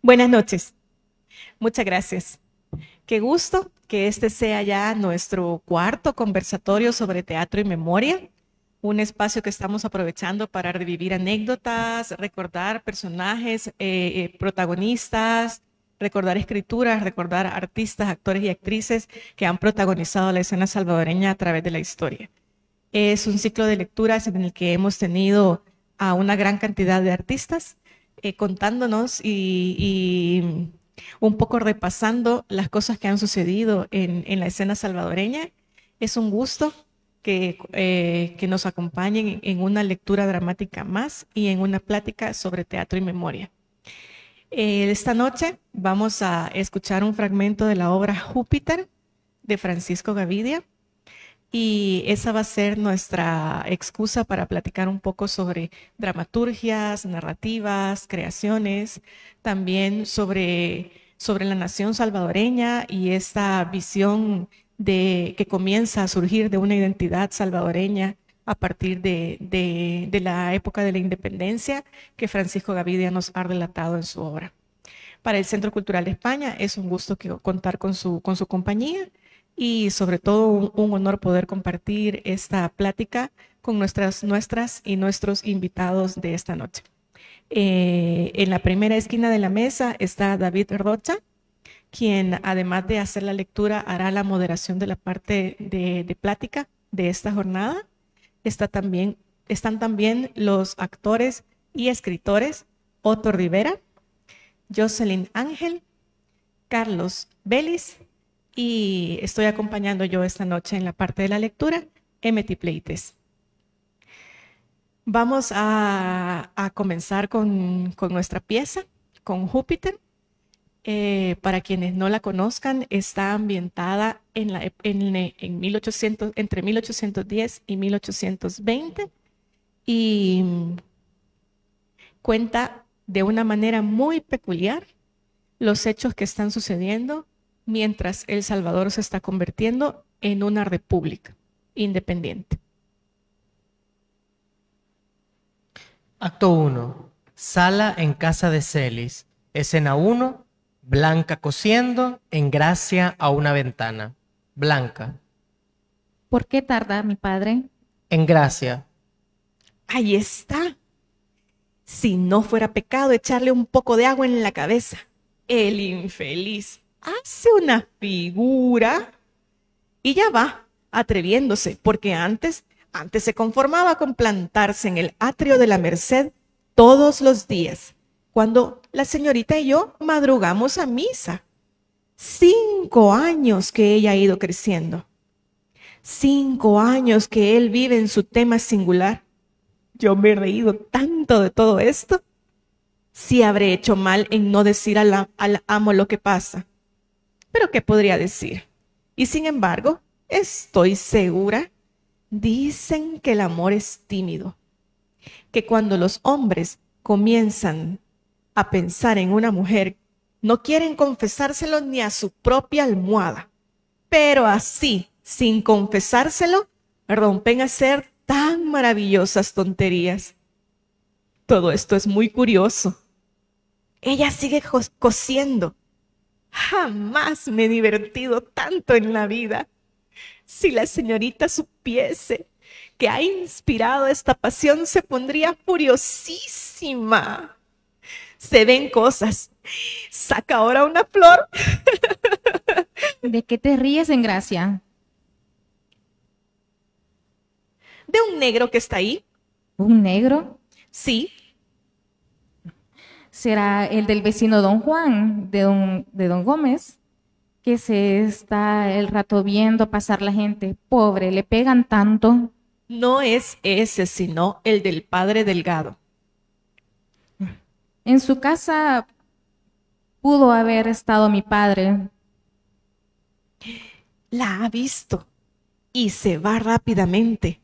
Buenas noches. Muchas gracias. Qué gusto que este sea ya nuestro cuarto conversatorio sobre teatro y memoria, un espacio que estamos aprovechando para revivir anécdotas, recordar personajes, eh, eh, protagonistas, recordar escrituras, recordar artistas, actores y actrices que han protagonizado la escena salvadoreña a través de la historia. Es un ciclo de lecturas en el que hemos tenido a una gran cantidad de artistas eh, contándonos y, un poco repasando las cosas que han sucedido en, la escena salvadoreña. Es un gusto que, eh, que, nos acompañen en una lectura dramática más y en una plática sobre teatro y memoria. Eh, esta noche vamos a escuchar un fragmento de la obra Júpiter de Francisco Gavidia y esa va a ser nuestra excusa para platicar un poco sobre dramaturgias, narrativas, creaciones, también sobre, la nación salvadoreña y esta visión que comienza a surgir de una identidad salvadoreña a partir de, la época de la independencia que Francisco Gavidia nos ha relatado en su obra. Para el Centro Cultural de España es un gusto que, contar con su compañía y sobre todo un, honor poder compartir esta plática con nuestras, nuestras y nuestros invitados de esta noche. Eh, en la primera esquina de la mesa está David Rocha, quien además de hacer la lectura hará la moderación de la parte de, plática de esta jornada. Está también, están también los actores y escritores Otto Rivera, Jocelyn Ángel, Carlos Vélez y estoy acompañando yo esta noche en la parte de la lectura, M.T. Pleites. Vamos a, comenzar con, nuestra pieza, con Júpiter. Eh, para quienes no la conozcan, está ambientada en la, en, 1800, entre 1810 y 1820 y cuenta de una manera muy peculiar los hechos que están sucediendo mientras El Salvador se está convirtiendo en una república independiente. Acto 1. Sala en casa de Celis. Escena 1. Blanca cosiendo en gracia a una ventana. Blanca. ¿Por qué tarda mi padre? En gracia. Ahí está. Si no fuera pecado echarle un poco de agua en la cabeza. El infeliz hace una figura y ya va atreviéndose, porque antes, antes se conformaba con plantarse en el atrio de la Merced todos los días, cuando la señorita y yo madrugamos a misa. Cinco años que ella ha ido creciendo. Cinco años que él vive en su tema singular. Yo me he reído tanto de todo esto. Si habré hecho mal en no decir al amo lo que pasa pero ¿qué podría decir? Y sin embargo, estoy segura, dicen que el amor es tímido, que cuando los hombres comienzan a pensar en una mujer, no quieren confesárselo ni a su propia almohada, pero así, sin confesárselo, rompen a hacer tan maravillosas tonterías. Todo esto es muy curioso. Ella sigue cosiendo Jamás me he divertido tanto en la vida. Si la señorita supiese que ha inspirado esta pasión, se pondría furiosísima. Se ven cosas. Saca ahora una flor. ¿De qué te ríes en gracia? De un negro que está ahí. ¿Un negro? Sí, será el del vecino don Juan, de don, Gómez, que se está el rato viendo pasar la gente. Pobre, le pegan tanto. No es ese, sino el del padre Delgado. En su casa pudo haber estado mi padre. La ha visto y se va rápidamente.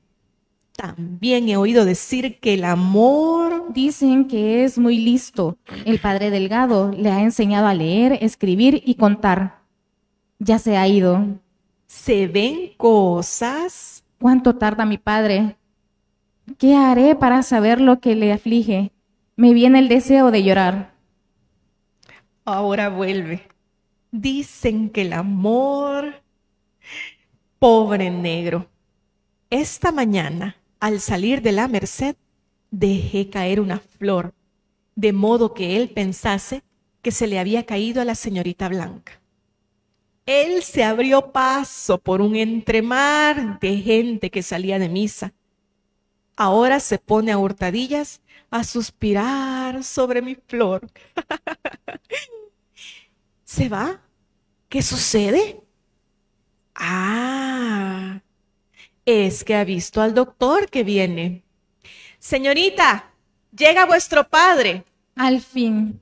También he oído decir que el amor... Dicen que es muy listo. El padre Delgado le ha enseñado a leer, escribir y contar. Ya se ha ido. Se ven cosas. ¿Cuánto tarda mi padre? ¿Qué haré para saber lo que le aflige? Me viene el deseo de llorar. Ahora vuelve. Dicen que el amor... Pobre negro. Esta mañana al salir de la merced, dejé caer una flor, de modo que él pensase que se le había caído a la señorita Blanca. Él se abrió paso por un entremar de gente que salía de misa. Ahora se pone a hurtadillas a suspirar sobre mi flor. ¿Se va? ¿Qué sucede? Ah, es que ha visto al doctor que viene. Señorita, llega vuestro padre. Al fin.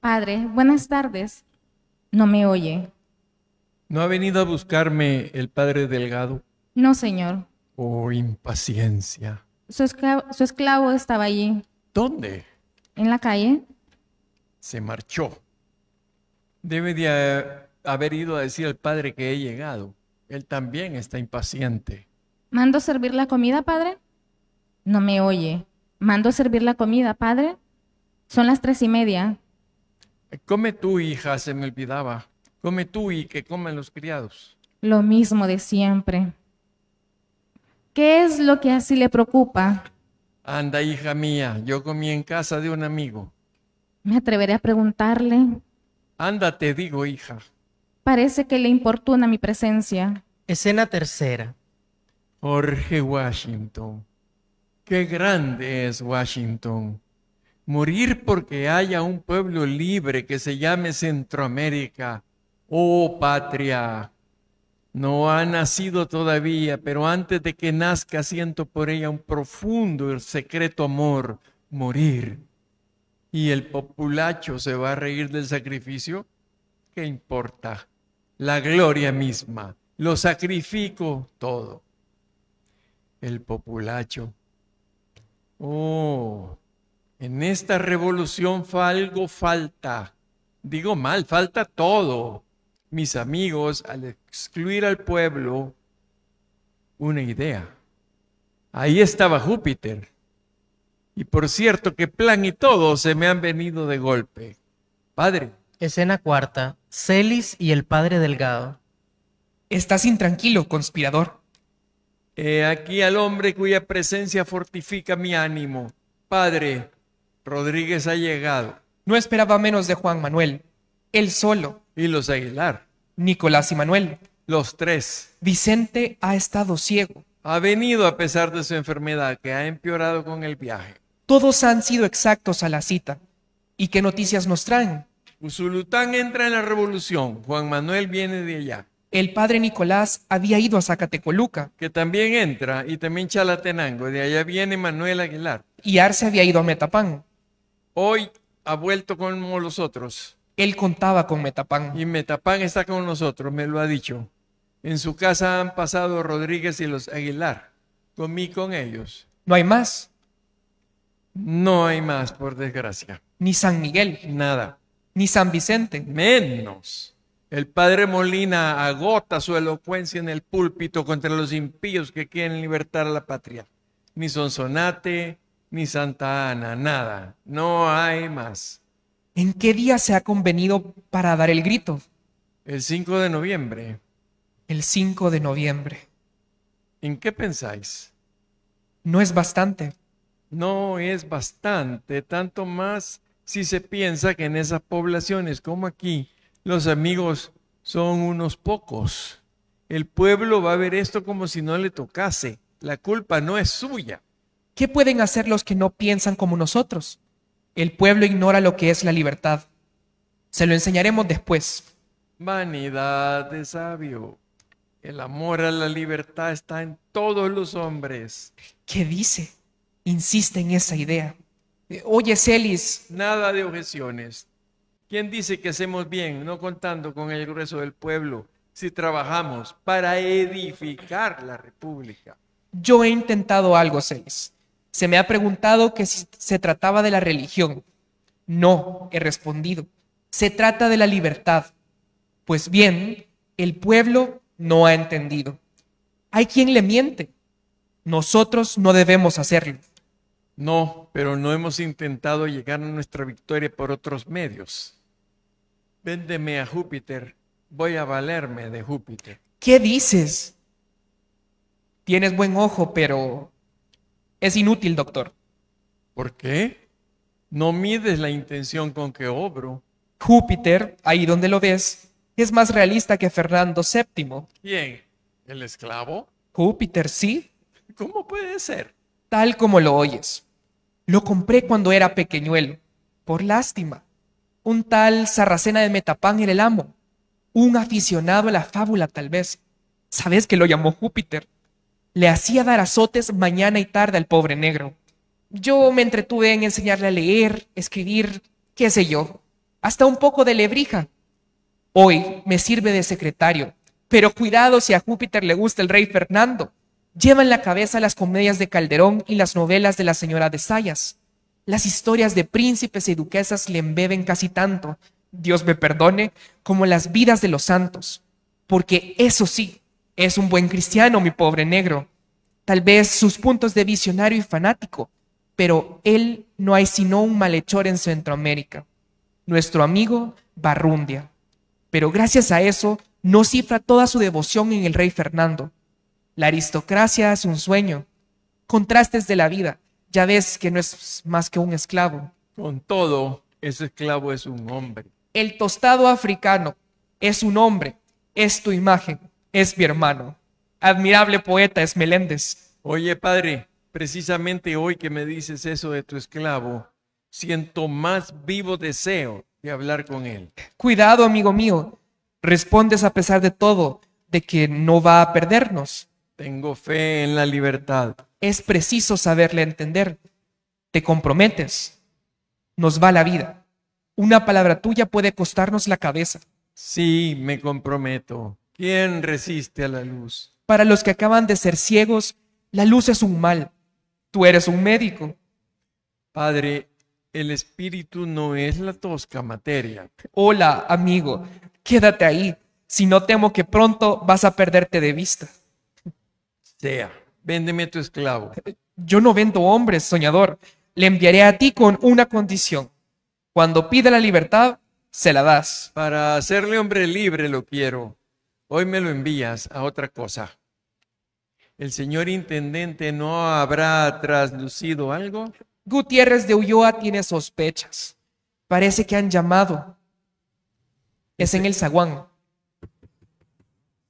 Padre, buenas tardes. No me oye. ¿No ha venido a buscarme el padre Delgado? No, señor. Oh, impaciencia. Su esclavo, estaba allí. ¿Dónde? En la calle. Se marchó. Debe de haber ido a decir al padre que he llegado. Él también está impaciente. ¿Mando servir la comida, padre? No me oye. ¿Mando servir la comida, padre? Son las tres y media. Come tú, hija, se me olvidaba. Come tú y que coman los criados. Lo mismo de siempre. ¿Qué es lo que así le preocupa? Anda, hija mía, yo comí en casa de un amigo. Me atreveré a preguntarle. Anda, te digo, hija. Parece que le importuna mi presencia. Escena tercera. Jorge Washington. Qué grande es Washington. Morir porque haya un pueblo libre que se llame Centroamérica. Oh patria, no ha nacido todavía, pero antes de que nazca siento por ella un profundo y secreto amor, morir. Y el populacho se va a reír del sacrificio. ¿Qué importa? La gloria misma. Lo sacrifico todo el populacho. Oh, en esta revolución algo falta. Digo mal, falta todo. Mis amigos, al excluir al pueblo, una idea. Ahí estaba Júpiter. Y por cierto que plan y todo se me han venido de golpe. Padre. Escena cuarta. Celis y el padre Delgado. Estás intranquilo, conspirador aquí al hombre cuya presencia fortifica mi ánimo. Padre, Rodríguez ha llegado. No esperaba menos de Juan Manuel, él solo. Y los Aguilar. Nicolás y Manuel. Los tres. Vicente ha estado ciego. Ha venido a pesar de su enfermedad que ha empeorado con el viaje. Todos han sido exactos a la cita. ¿Y qué noticias nos traen? Usulután entra en la revolución. Juan Manuel viene de allá el padre Nicolás había ido a Zacatecoluca. Que también entra y también Chalatenango. De allá viene Manuel Aguilar. Y Arce había ido a Metapán. Hoy ha vuelto como los otros. Él contaba con Metapán. Y Metapán está con nosotros, me lo ha dicho. En su casa han pasado Rodríguez y los Aguilar. Comí con ellos. ¿No hay más? No hay más, por desgracia. Ni San Miguel. Nada. Ni San Vicente. Menos. El padre Molina agota su elocuencia en el púlpito contra los impíos que quieren libertar a la patria. Ni Sonsonate, ni Santa Ana, nada. No hay más. ¿En qué día se ha convenido para dar el grito? El 5 de noviembre. El 5 de noviembre. ¿En qué pensáis? No es bastante. No es bastante, tanto más si se piensa que en esas poblaciones como aquí los amigos son unos pocos. El pueblo va a ver esto como si no le tocase. La culpa no es suya. ¿Qué pueden hacer los que no piensan como nosotros? El pueblo ignora lo que es la libertad. Se lo enseñaremos después. Vanidad de sabio. El amor a la libertad está en todos los hombres. ¿Qué dice? Insiste en esa idea. Eh, oye, Celis. Nada de objeciones. ¿Quién dice que hacemos bien, no contando con el grueso del pueblo, si trabajamos para edificar la república? Yo he intentado algo, Seis. Se me ha preguntado que si se trataba de la religión. No, he respondido. Se trata de la libertad. Pues bien, el pueblo no ha entendido. Hay quien le miente. Nosotros no debemos hacerlo. No, pero no hemos intentado llegar a nuestra victoria por otros medios. Véndeme a Júpiter, voy a valerme de Júpiter. ¿Qué dices? Tienes buen ojo, pero es inútil, doctor. ¿Por qué? No mides la intención con que obro. Júpiter, ahí donde lo ves, es más realista que Fernando VII. ¿Quién? ¿El esclavo? Júpiter, sí. ¿Cómo puede ser? tal como lo oyes. Lo compré cuando era pequeñuelo, por lástima. Un tal Sarracena de Metapán era el amo, un aficionado a la fábula tal vez. ¿Sabes que lo llamó Júpiter? Le hacía dar azotes mañana y tarde al pobre negro. Yo me entretuve en enseñarle a leer, escribir, qué sé yo, hasta un poco de lebrija. Hoy me sirve de secretario, pero cuidado si a Júpiter le gusta el rey Fernando. Lleva en la cabeza las comedias de Calderón y las novelas de la señora de Sayas. Las historias de príncipes y duquesas le embeben casi tanto, Dios me perdone, como las vidas de los santos. Porque eso sí, es un buen cristiano, mi pobre negro. Tal vez sus puntos de visionario y fanático, pero él no hay sino un malhechor en Centroamérica, nuestro amigo Barrundia. Pero gracias a eso, no cifra toda su devoción en el rey Fernando. La aristocracia es un sueño. Contrastes de la vida. Ya ves que no es más que un esclavo. Con todo, ese esclavo es un hombre. El tostado africano es un hombre. Es tu imagen. Es mi hermano. Admirable poeta es Meléndez. Oye, padre, precisamente hoy que me dices eso de tu esclavo, siento más vivo deseo de hablar con él. Cuidado, amigo mío. Respondes a pesar de todo, de que no va a perdernos. Tengo fe en la libertad. Es preciso saberle entender. Te comprometes. Nos va la vida. Una palabra tuya puede costarnos la cabeza. Sí, me comprometo. ¿Quién resiste a la luz? Para los que acaban de ser ciegos, la luz es un mal. Tú eres un médico. Padre, el espíritu no es la tosca materia. Hola, amigo. Quédate ahí. Si no temo que pronto vas a perderte de vista sea. Véndeme tu esclavo. Yo no vendo hombres, soñador. Le enviaré a ti con una condición. Cuando pida la libertad, se la das. Para hacerle hombre libre lo quiero. Hoy me lo envías a otra cosa. ¿El señor intendente no habrá traslucido algo? Gutiérrez de Ulloa tiene sospechas. Parece que han llamado. Es en el zaguán.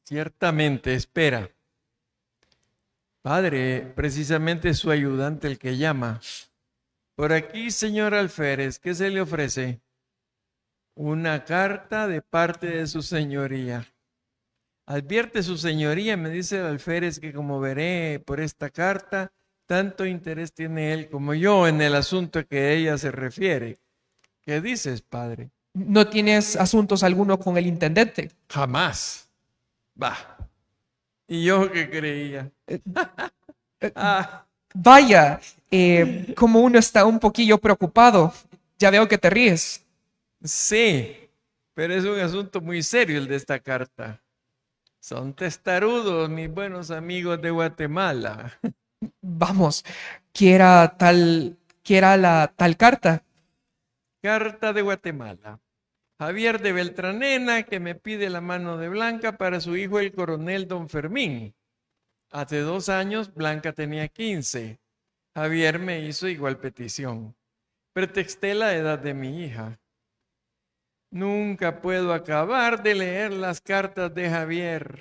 Ciertamente, espera. Padre, precisamente su ayudante el que llama. Por aquí, señor Alférez, ¿qué se le ofrece? Una carta de parte de su señoría. Advierte su señoría, me dice el alférez, que como veré por esta carta, tanto interés tiene él como yo en el asunto a que ella se refiere. ¿Qué dices, padre? ¿No tienes asuntos alguno con el intendente? Jamás. Va. Y yo que creía. Eh, eh, ah. Vaya, eh, como uno está un poquillo preocupado. Ya veo que te ríes. Sí, pero es un asunto muy serio el de esta carta. Son testarudos, mis buenos amigos de Guatemala. Vamos, ¿qué era tal, qué era la tal carta? Carta de Guatemala. Javier de Beltranena, que me pide la mano de Blanca para su hijo, el coronel Don Fermín. Hace dos años Blanca tenía quince. Javier me hizo igual petición. Pretexté la edad de mi hija. Nunca puedo acabar de leer las cartas de Javier.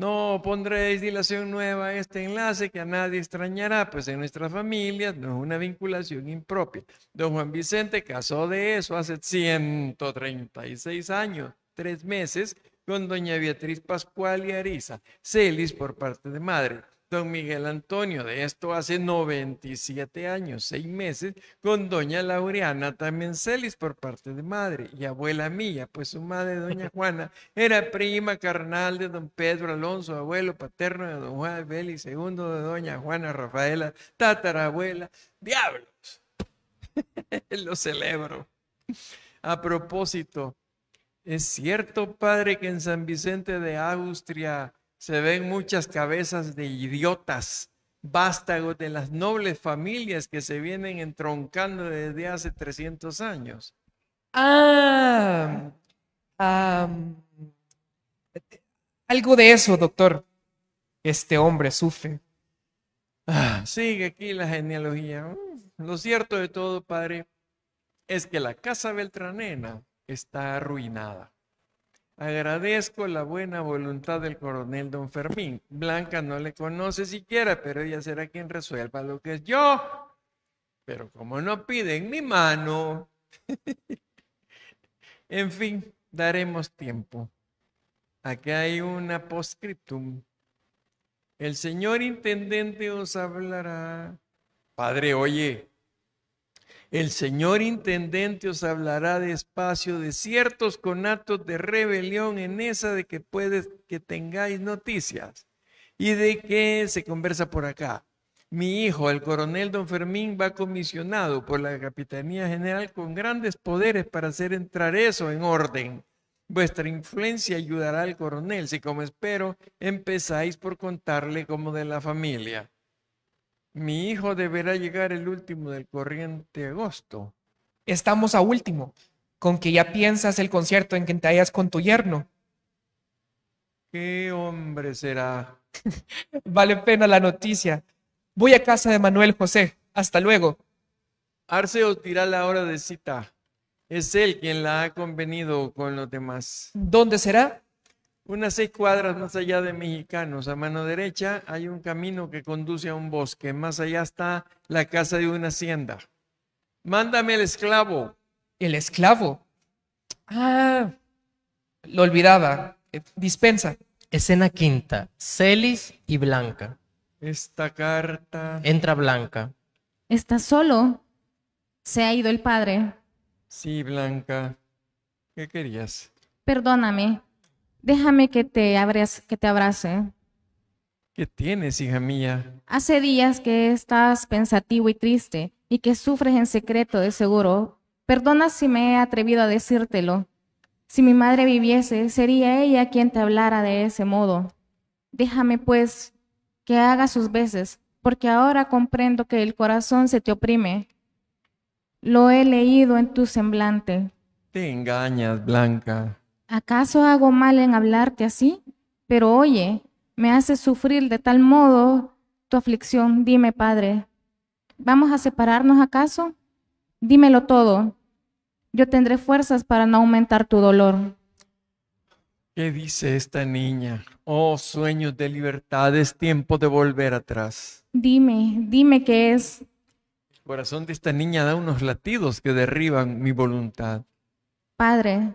No pondréis dilación nueva a este enlace que a nadie extrañará, pues en nuestras familias no es una vinculación impropia. Don Juan Vicente casó de eso hace 136 años, tres meses, con doña Beatriz Pascual y Ariza, Celis por parte de madre don Miguel Antonio, de esto hace 97 años, 6 meses, con doña Laureana también por parte de madre y abuela mía, pues su madre, doña Juana, era prima carnal de don Pedro Alonso, abuelo paterno de don Juan y segundo de doña Juana Rafaela, tatarabuela. ¡Diablos! Lo celebro. A propósito, es cierto, padre, que en San Vicente de Austria se ven muchas cabezas de idiotas, vástagos de las nobles familias que se vienen entroncando desde hace 300 años. Ah, algo de eso, doctor. Este hombre sufre. Ah, sigue aquí la genealogía. Mm, lo cierto de todo, padre, es que la casa Beltranena está arruinada. Agradezco la buena voluntad del coronel don Fermín. Blanca no le conoce siquiera, pero ella será quien resuelva lo que es yo. Pero como no piden mi mano, en fin, daremos tiempo. Aquí hay una postscriptum. El señor intendente os hablará. Padre, oye, el señor intendente os hablará despacio de ciertos conatos de rebelión en esa de que puedes que tengáis noticias y de que se conversa por acá. Mi hijo, el coronel don Fermín, va comisionado por la Capitanía General con grandes poderes para hacer entrar eso en orden. Vuestra influencia ayudará al coronel si, como espero, empezáis por contarle como de la familia. Mi hijo deberá llegar el último del corriente agosto. Estamos a último, con que ya piensas el concierto en que te hallas con tu yerno. ¿Qué hombre será? vale pena la noticia. Voy a casa de Manuel José. Hasta luego. os dirá la hora de cita. Es él quien la ha convenido con los demás. ¿Dónde será? Unas seis cuadras más allá de Mexicanos, a mano derecha hay un camino que conduce a un bosque. Más allá está la casa de una hacienda. Mándame el esclavo. El esclavo. Ah, lo olvidaba. Eh, dispensa. Escena quinta. Celis y Blanca. Esta carta. Entra Blanca. Está solo. Se ha ido el padre. Sí, Blanca. ¿Qué querías? Perdóname. Déjame que te, que te abrace. ¿Qué tienes, hija mía? Hace días que estás pensativo y triste y que sufres en secreto, de seguro. Perdona si me he atrevido a decírtelo. Si mi madre viviese, sería ella quien te hablara de ese modo. Déjame, pues, que haga sus veces, porque ahora comprendo que el corazón se te oprime. Lo he leído en tu semblante. Te engañas, Blanca. ¿acaso hago mal en hablarte así? Pero oye, me hace sufrir de tal modo tu aflicción. Dime, Padre, ¿vamos a separarnos acaso? Dímelo todo. Yo tendré fuerzas para no aumentar tu dolor. ¿Qué dice esta niña? Oh, sueños de libertad, es tiempo de volver atrás. Dime, dime qué es. El corazón de esta niña da unos latidos que derriban mi voluntad. Padre,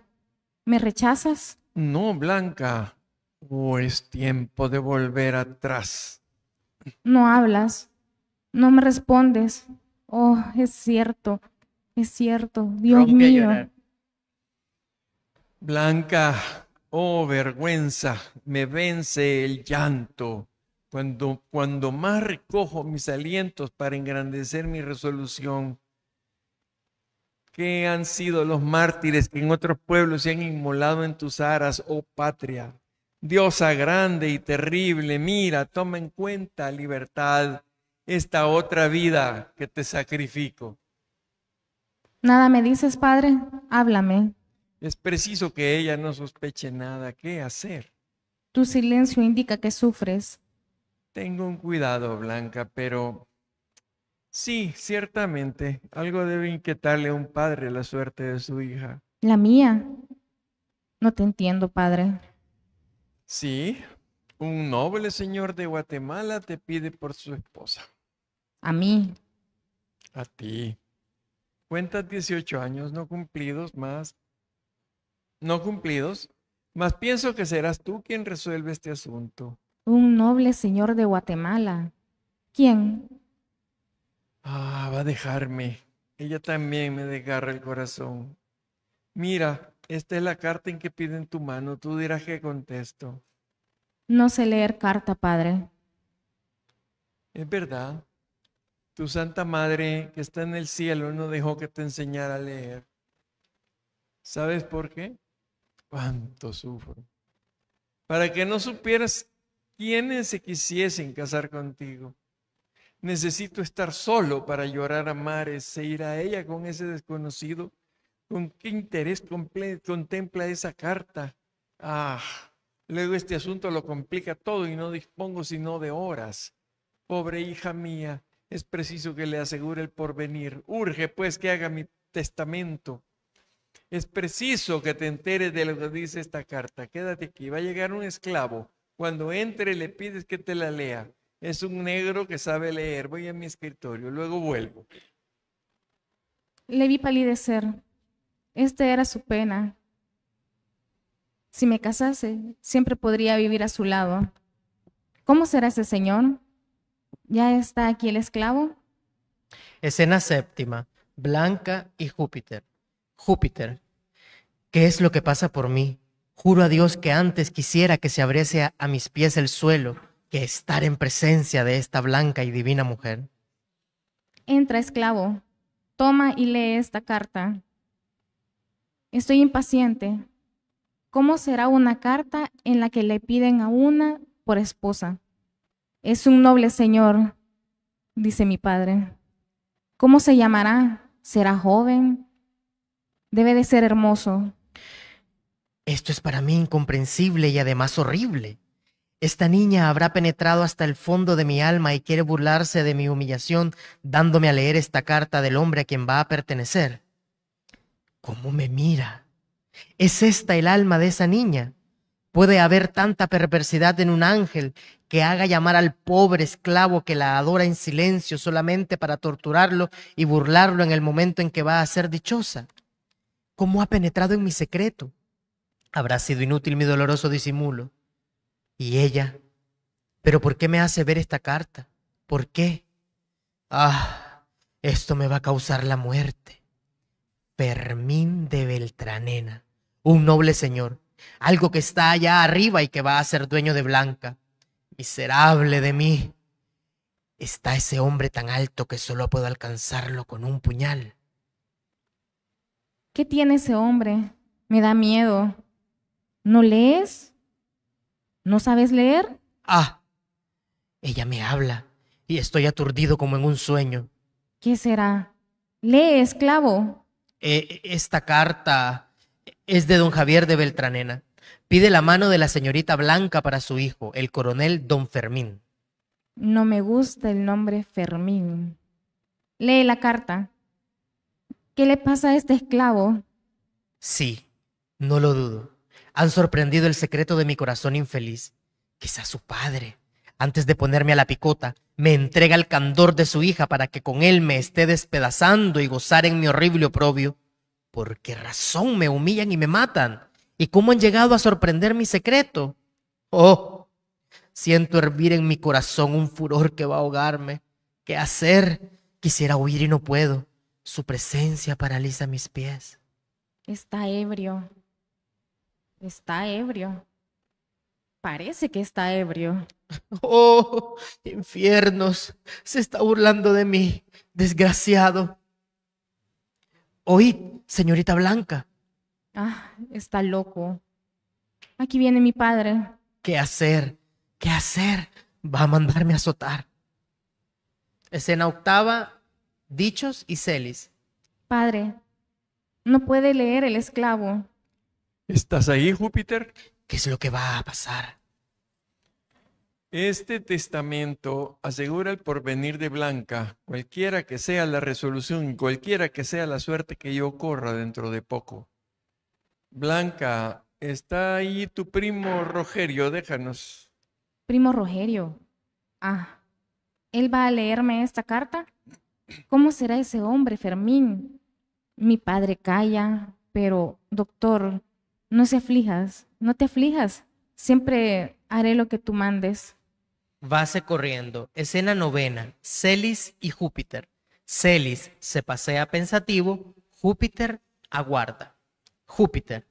¿Me rechazas? No, Blanca. oh, es tiempo de volver atrás. No hablas. No me respondes. Oh, es cierto. Es cierto. Dios mío. Blanca, oh vergüenza, me vence el llanto. Cuando, cuando más recojo mis alientos para engrandecer mi resolución, ¿Qué han sido los mártires que en otros pueblos se han inmolado en tus aras, oh patria. Diosa grande y terrible, mira, toma en cuenta, libertad, esta otra vida que te sacrifico. Nada me dices, Padre, háblame. Es preciso que ella no sospeche nada. ¿Qué hacer? Tu silencio indica que sufres. Tengo un cuidado, Blanca, pero Sí, ciertamente, algo debe inquietarle a un padre la suerte de su hija. La mía. No te entiendo, padre. Sí, un noble señor de Guatemala te pide por su esposa. A mí. A ti. Cuentas 18 años no cumplidos más. No cumplidos, mas pienso que serás tú quien resuelve este asunto. Un noble señor de Guatemala. ¿Quién? Ah, va a dejarme. Ella también me desgarra el corazón. Mira, esta es la carta en que piden tu mano. Tú dirás que contesto. No sé leer carta, padre. Es verdad. Tu Santa Madre que está en el cielo no dejó que te enseñara a leer. ¿Sabes por qué? Cuánto sufro. Para que no supieras quiénes se quisiesen casar contigo. Necesito estar solo para llorar a mares. e ir a ella con ese desconocido? ¿Con qué interés contempla esa carta? Ah, luego este asunto lo complica todo y no dispongo sino de horas. Pobre hija mía, es preciso que le asegure el porvenir. Urge pues que haga mi testamento. Es preciso que te enteres de lo que dice esta carta. Quédate aquí, va a llegar un esclavo. Cuando entre le pides que te la lea es un negro que sabe leer, voy a mi escritorio, luego vuelvo. Le vi palidecer. Esta era su pena. Si me casase, siempre podría vivir a su lado. ¿Cómo será ese señor? ¿Ya está aquí el esclavo? Escena séptima. Blanca y Júpiter. Júpiter, ¿qué es lo que pasa por mí? Juro a Dios que antes quisiera que se abriese a mis pies el suelo estar en presencia de esta blanca y divina mujer. Entra, esclavo, toma y lee esta carta. Estoy impaciente. ¿Cómo será una carta en la que le piden a una por esposa? Es un noble señor, dice mi padre. ¿Cómo se llamará? ¿Será joven? Debe de ser hermoso. Esto es para mí incomprensible y además horrible. Esta niña habrá penetrado hasta el fondo de mi alma y quiere burlarse de mi humillación dándome a leer esta carta del hombre a quien va a pertenecer. ¿Cómo me mira? ¿Es esta el alma de esa niña? ¿Puede haber tanta perversidad en un ángel que haga llamar al pobre esclavo que la adora en silencio solamente para torturarlo y burlarlo en el momento en que va a ser dichosa? ¿Cómo ha penetrado en mi secreto? Habrá sido inútil mi doloroso disimulo. Y ella, ¿pero por qué me hace ver esta carta? ¿Por qué? Ah, esto me va a causar la muerte. Fermín de Beltranena, un noble señor, algo que está allá arriba y que va a ser dueño de Blanca. Miserable de mí. Está ese hombre tan alto que solo puedo alcanzarlo con un puñal. ¿Qué tiene ese hombre? Me da miedo. ¿No lees? ¿No sabes leer? Ah, ella me habla y estoy aturdido como en un sueño. ¿Qué será? Lee, esclavo. E, esta carta es de don Javier de Beltranena. Pide la mano de la señorita Blanca para su hijo, el coronel don Fermín. No me gusta el nombre Fermín. Lee la carta. ¿Qué le pasa a este esclavo? Sí, no lo dudo han sorprendido el secreto de mi corazón infeliz. Quizá su padre, antes de ponerme a la picota, me entrega el candor de su hija para que con él me esté despedazando y gozar en mi horrible oprobio. ¿Por qué razón me humillan y me matan? ¿Y cómo han llegado a sorprender mi secreto? Oh, siento hervir en mi corazón un furor que va a ahogarme. ¿Qué hacer? Quisiera huir y no puedo. Su presencia paraliza mis pies. Está ebrio. Está ebrio. Parece que está ebrio. Oh, infiernos. Se está burlando de mí, desgraciado. Oíd, señorita Blanca. Ah, está loco. Aquí viene mi padre. ¿Qué hacer? ¿Qué hacer? Va a mandarme a azotar. Escena octava, dichos y celis. Padre, no puede leer el esclavo. ¿Estás ahí, Júpiter? ¿Qué es lo que va a pasar? Este testamento asegura el porvenir de Blanca, cualquiera que sea la resolución, cualquiera que sea la suerte que yo corra dentro de poco. Blanca, está ahí tu primo Rogerio, déjanos. Primo Rogerio. Ah, ¿él va a leerme esta carta? ¿Cómo será ese hombre, Fermín? Mi padre calla, pero, doctor, no se aflijas, no te aflijas, siempre haré lo que tú mandes. Vase corriendo, escena novena, Celis y Júpiter. Celis se pasea pensativo, Júpiter aguarda. Júpiter,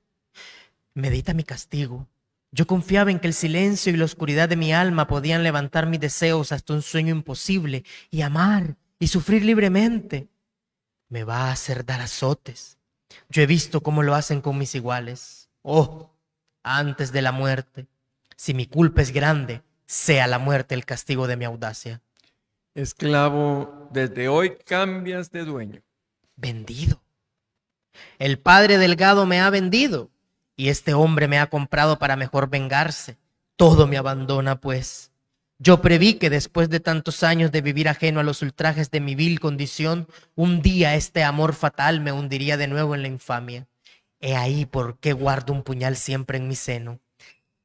medita mi castigo. Yo confiaba en que el silencio y la oscuridad de mi alma podían levantar mis deseos hasta un sueño imposible y amar y sufrir libremente. Me va a hacer dar azotes. Yo he visto cómo lo hacen con mis iguales. Oh, antes de la muerte, si mi culpa es grande, sea la muerte el castigo de mi audacia. Esclavo, desde hoy cambias de dueño. Vendido. El padre delgado me ha vendido y este hombre me ha comprado para mejor vengarse. Todo me abandona, pues. Yo preví que después de tantos años de vivir ajeno a los ultrajes de mi vil condición, un día este amor fatal me hundiría de nuevo en la infamia. He ahí por qué guardo un puñal siempre en mi seno.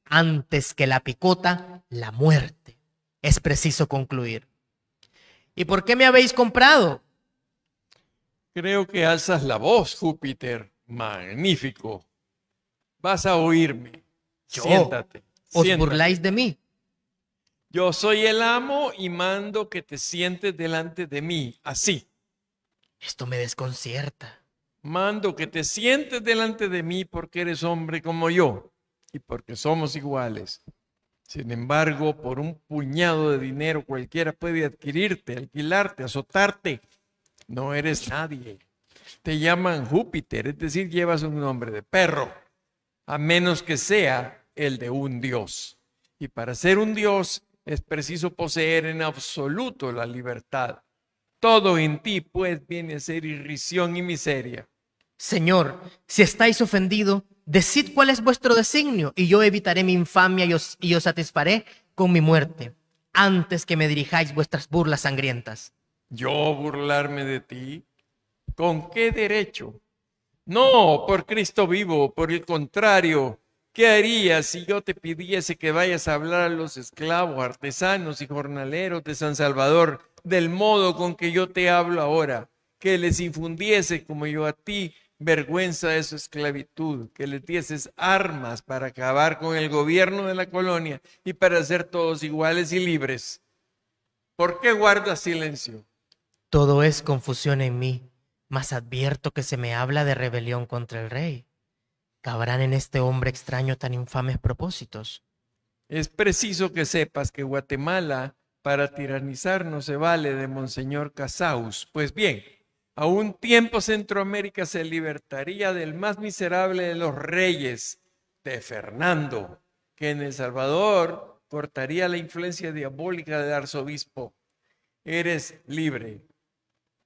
Antes que la picota, la muerte. Es preciso concluir. ¿Y por qué me habéis comprado? Creo que alzas la voz, Júpiter. Magnífico. Vas a oírme. Siéntate. ¿Os burláis de mí? Yo soy el amo y mando que te sientes delante de mí, así. Esto me desconcierta mando que te sientes delante de mí porque eres hombre como yo y porque somos iguales. Sin embargo, por un puñado de dinero cualquiera puede adquirirte, alquilarte, azotarte. No eres nadie. Te llaman Júpiter, es decir, llevas un nombre de perro, a menos que sea el de un dios. Y para ser un dios es preciso poseer en absoluto la libertad. Todo en ti, pues, viene a ser irrisión y miseria. Señor, si estáis ofendido, decid cuál es vuestro designio, y yo evitaré mi infamia y os, satisfaré con mi muerte, antes que me dirijáis vuestras burlas sangrientas. ¿Yo burlarme de ti? ¿Con qué derecho? No, por Cristo vivo, por el contrario, ¿qué harías si yo te pidiese que vayas a hablar a los esclavos, artesanos y jornaleros de San Salvador del modo con que yo te hablo ahora? Que les infundiese, como yo a ti, vergüenza de su esclavitud, que le dieses armas para acabar con el gobierno de la colonia y para hacer todos iguales y libres. ¿Por qué guardas silencio? Todo es confusión en mí, mas advierto que se me habla de rebelión contra el rey. ¿Cabrán en este hombre extraño tan infames propósitos? Es preciso que sepas que Guatemala para tiranizar no se vale de Monseñor Casaus. Pues bien, a un tiempo Centroamérica se libertaría del más miserable de los reyes, de Fernando, que en El Salvador cortaría la influencia diabólica del arzobispo. Eres libre.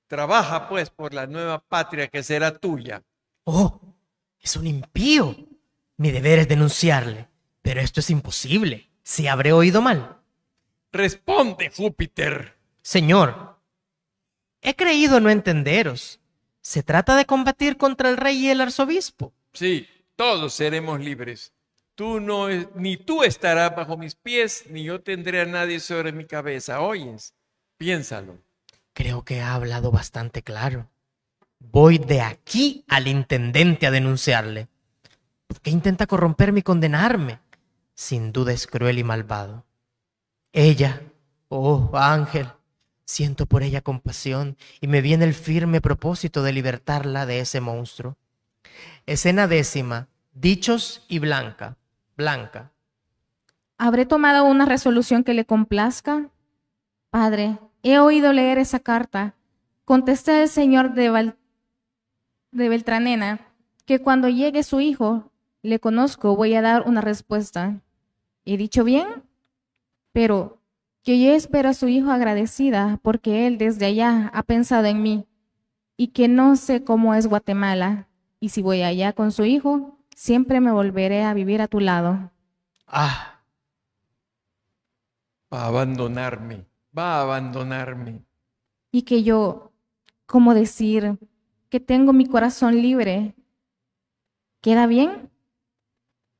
Trabaja pues por la nueva patria que será tuya. Oh, es un impío. Mi deber es denunciarle, pero esto es imposible. ¿Se habré oído mal? Responde, Júpiter. Señor, He creído no entenderos. Se trata de combatir contra el rey y el arzobispo. Sí, todos seremos libres. Tú no, ni tú estarás bajo mis pies, ni yo tendré a nadie sobre mi cabeza. Oyes, piénsalo. Creo que ha hablado bastante claro. Voy de aquí al intendente a denunciarle. ¿Por qué intenta corromperme y condenarme? Sin duda es cruel y malvado. Ella, oh ángel, Siento por ella compasión y me viene el firme propósito de libertarla de ese monstruo. Escena décima. Dichos y Blanca. Blanca. ¿Habré tomado una resolución que le complazca? Padre, he oído leer esa carta. Contesté el señor de, de Beltranena que cuando llegue su hijo, le conozco, voy a dar una respuesta. ¿He dicho bien? Pero, que yo espero a su hijo agradecida porque él desde allá ha pensado en mí y que no sé cómo es Guatemala y si voy allá con su hijo, siempre me volveré a vivir a tu lado. Ah, va a abandonarme, va a abandonarme. Y que yo, ¿cómo decir? Que tengo mi corazón libre. ¿Queda bien?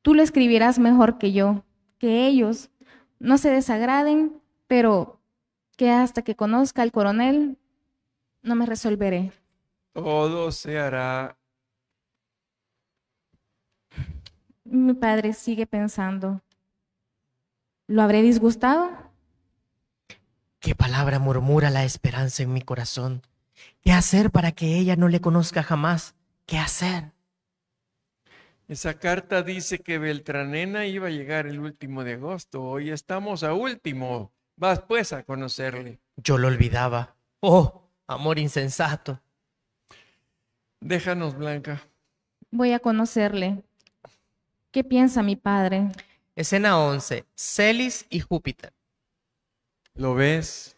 Tú lo escribirás mejor que yo, que ellos no se desagraden pero que hasta que conozca al coronel no me resolveré. Todo se hará. Mi padre sigue pensando. ¿Lo habré disgustado? ¿Qué palabra murmura la esperanza en mi corazón? ¿Qué hacer para que ella no le conozca jamás? ¿Qué hacer? Esa carta dice que Beltranena iba a llegar el último de agosto. Hoy estamos a último. Vas pues a conocerle. Yo lo olvidaba. Oh, amor insensato. Déjanos, Blanca. Voy a conocerle. ¿Qué piensa mi padre? Escena 11. Celis y Júpiter. ¿Lo ves?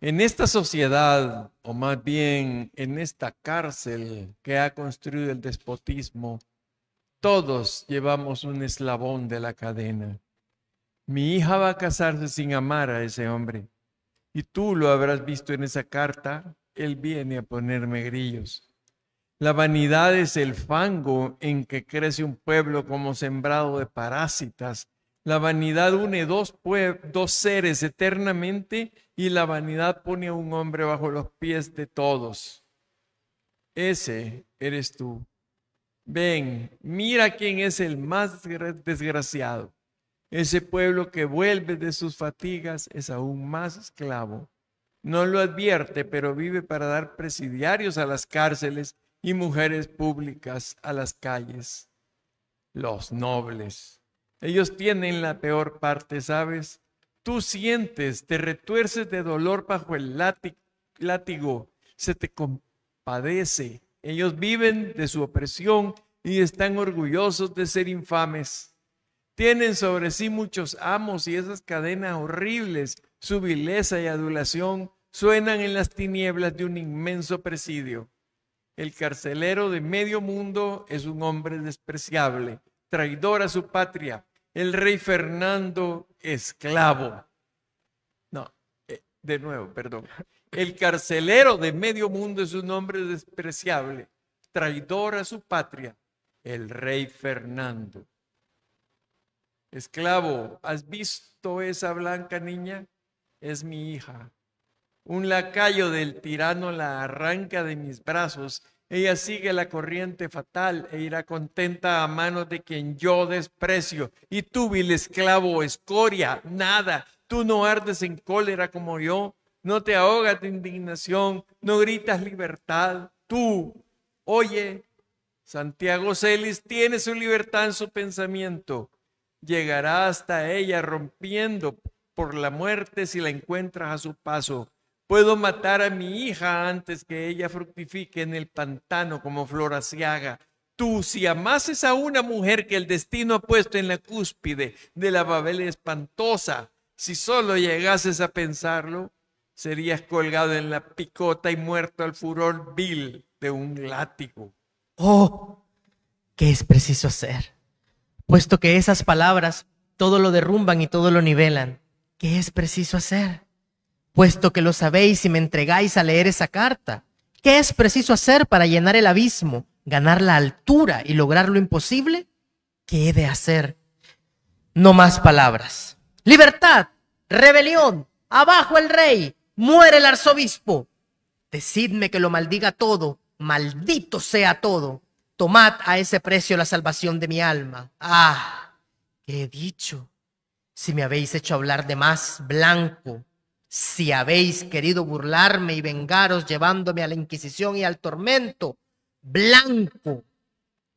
En esta sociedad, o más bien en esta cárcel que ha construido el despotismo, todos llevamos un eslabón de la cadena. Mi hija va a casarse sin amar a ese hombre. Y tú lo habrás visto en esa carta, él viene a ponerme grillos. La vanidad es el fango en que crece un pueblo como sembrado de parásitas. La vanidad une dos, dos seres eternamente y la vanidad pone a un hombre bajo los pies de todos. Ese eres tú. Ven, mira quién es el más desgraciado. Ese pueblo que vuelve de sus fatigas es aún más esclavo. No lo advierte, pero vive para dar presidiarios a las cárceles y mujeres públicas a las calles. Los nobles. Ellos tienen la peor parte, ¿sabes? Tú sientes, te retuerces de dolor bajo el látigo, se te compadece. Ellos viven de su opresión y están orgullosos de ser infames. Tienen sobre sí muchos amos y esas cadenas horribles, su vileza y adulación suenan en las tinieblas de un inmenso presidio. El carcelero de medio mundo es un hombre despreciable, traidor a su patria. El rey Fernando, esclavo. No, eh, de nuevo, perdón. El carcelero de medio mundo es un hombre despreciable, traidor a su patria. El rey Fernando, Esclavo, ¿has visto esa blanca niña? Es mi hija. Un lacayo del tirano la arranca de mis brazos. Ella sigue la corriente fatal e irá contenta a manos de quien yo desprecio. Y tú, vil esclavo, escoria, nada. Tú no ardes en cólera como yo. No te ahogas de indignación. No gritas libertad. Tú, oye, Santiago Celis tiene su libertad en su pensamiento llegará hasta ella rompiendo por la muerte si la encuentras a su paso. Puedo matar a mi hija antes que ella fructifique en el pantano como flor asiaga. Tú, si amases a una mujer que el destino ha puesto en la cúspide de la Babel espantosa, si solo llegases a pensarlo, serías colgado en la picota y muerto al furor vil de un látigo. Oh, ¿qué es preciso hacer? puesto que esas palabras todo lo derrumban y todo lo nivelan. ¿Qué es preciso hacer? Puesto que lo sabéis y me entregáis a leer esa carta. ¿Qué es preciso hacer para llenar el abismo, ganar la altura y lograr lo imposible? ¿Qué he de hacer? No más palabras. Libertad, rebelión, abajo el rey, muere el arzobispo. Decidme que lo maldiga todo, maldito sea todo. Tomad a ese precio la salvación de mi alma. Ah, qué he dicho. Si me habéis hecho hablar de más blanco, si habéis querido burlarme y vengaros llevándome a la Inquisición y al tormento, blanco.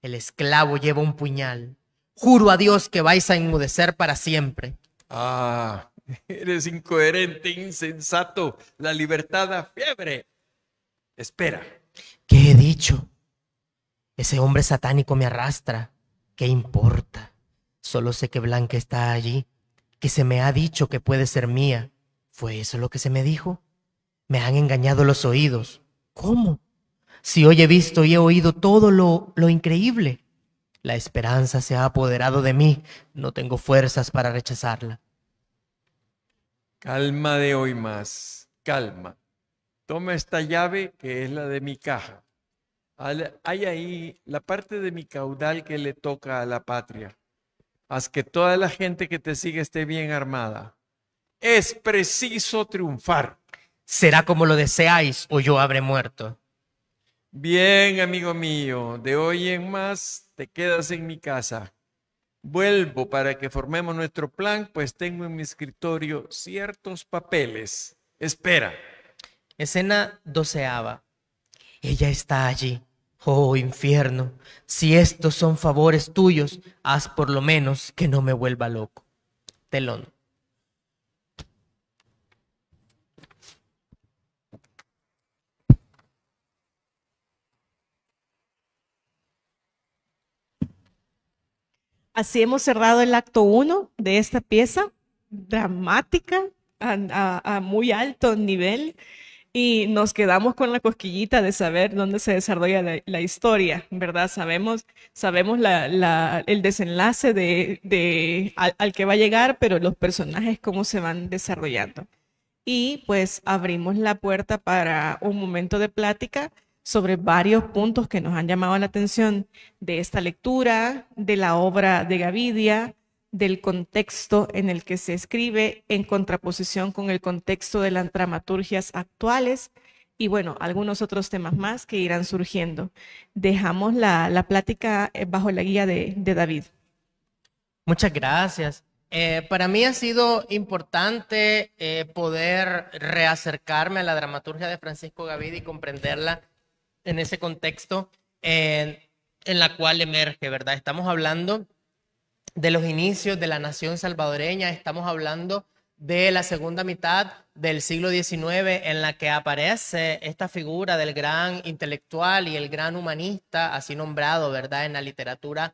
El esclavo lleva un puñal. Juro a Dios que vais a enmudecer para siempre. Ah, eres incoherente, insensato. La libertad a fiebre. Espera. ¿Qué he dicho? Ese hombre satánico me arrastra. ¿Qué importa? Solo sé que Blanca está allí, que se me ha dicho que puede ser mía. ¿Fue eso lo que se me dijo? Me han engañado los oídos. ¿Cómo? Si hoy he visto y he oído todo lo, lo increíble. La esperanza se ha apoderado de mí. No tengo fuerzas para rechazarla. Calma de hoy más. Calma. Toma esta llave que es la de mi caja. Hay ahí la parte de mi caudal que le toca a la patria. Haz que toda la gente que te sigue esté bien armada. Es preciso triunfar. Será como lo deseáis o yo habré muerto. Bien, amigo mío, de hoy en más te quedas en mi casa. Vuelvo para que formemos nuestro plan, pues tengo en mi escritorio ciertos papeles. Espera. Escena doceava. Ella está allí. Oh infierno, si estos son favores tuyos, haz por lo menos que no me vuelva loco. Telón. Así hemos cerrado el acto uno de esta pieza dramática a, a muy alto nivel y nos quedamos con la cosquillita de saber dónde se desarrolla la, historia, ¿verdad? Sabemos, sabemos el desenlace de, al, que va a llegar, pero los personajes cómo se van desarrollando. Y pues abrimos la puerta para un momento de plática sobre varios puntos que nos han llamado la atención de esta lectura, de la obra de Gavidia, del contexto en el que se escribe en contraposición con el contexto de las dramaturgias actuales y bueno, algunos otros temas más que irán surgiendo. Dejamos la, plática eh, bajo la guía de, David. Muchas gracias. Eh, para mí ha sido importante eh, poder reacercarme a la dramaturgia de Francisco Gavid y comprenderla en ese contexto en la cual emerge, ¿verdad? Estamos hablando de los inicios de la nación salvadoreña. Estamos hablando de la segunda mitad del siglo XIX en la que aparece esta figura del gran intelectual y el gran humanista, así nombrado, ¿verdad?, en la literatura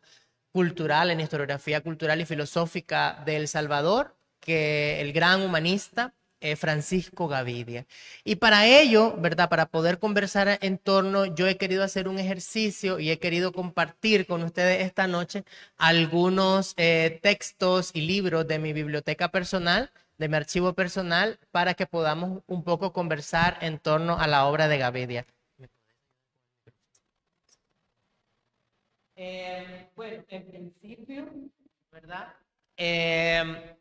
cultural, en historiografía cultural y filosófica del Salvador, que el gran humanista eh, Francisco Gavidia. Y para ello, ¿verdad? Para poder conversar en torno, yo he querido hacer un ejercicio y he querido compartir con ustedes esta noche algunos eh, textos y libros de mi biblioteca personal, de mi archivo personal, para que podamos un poco conversar en torno a la obra de Gavidia. Eh, bueno, en principio, ¿verdad? Eh,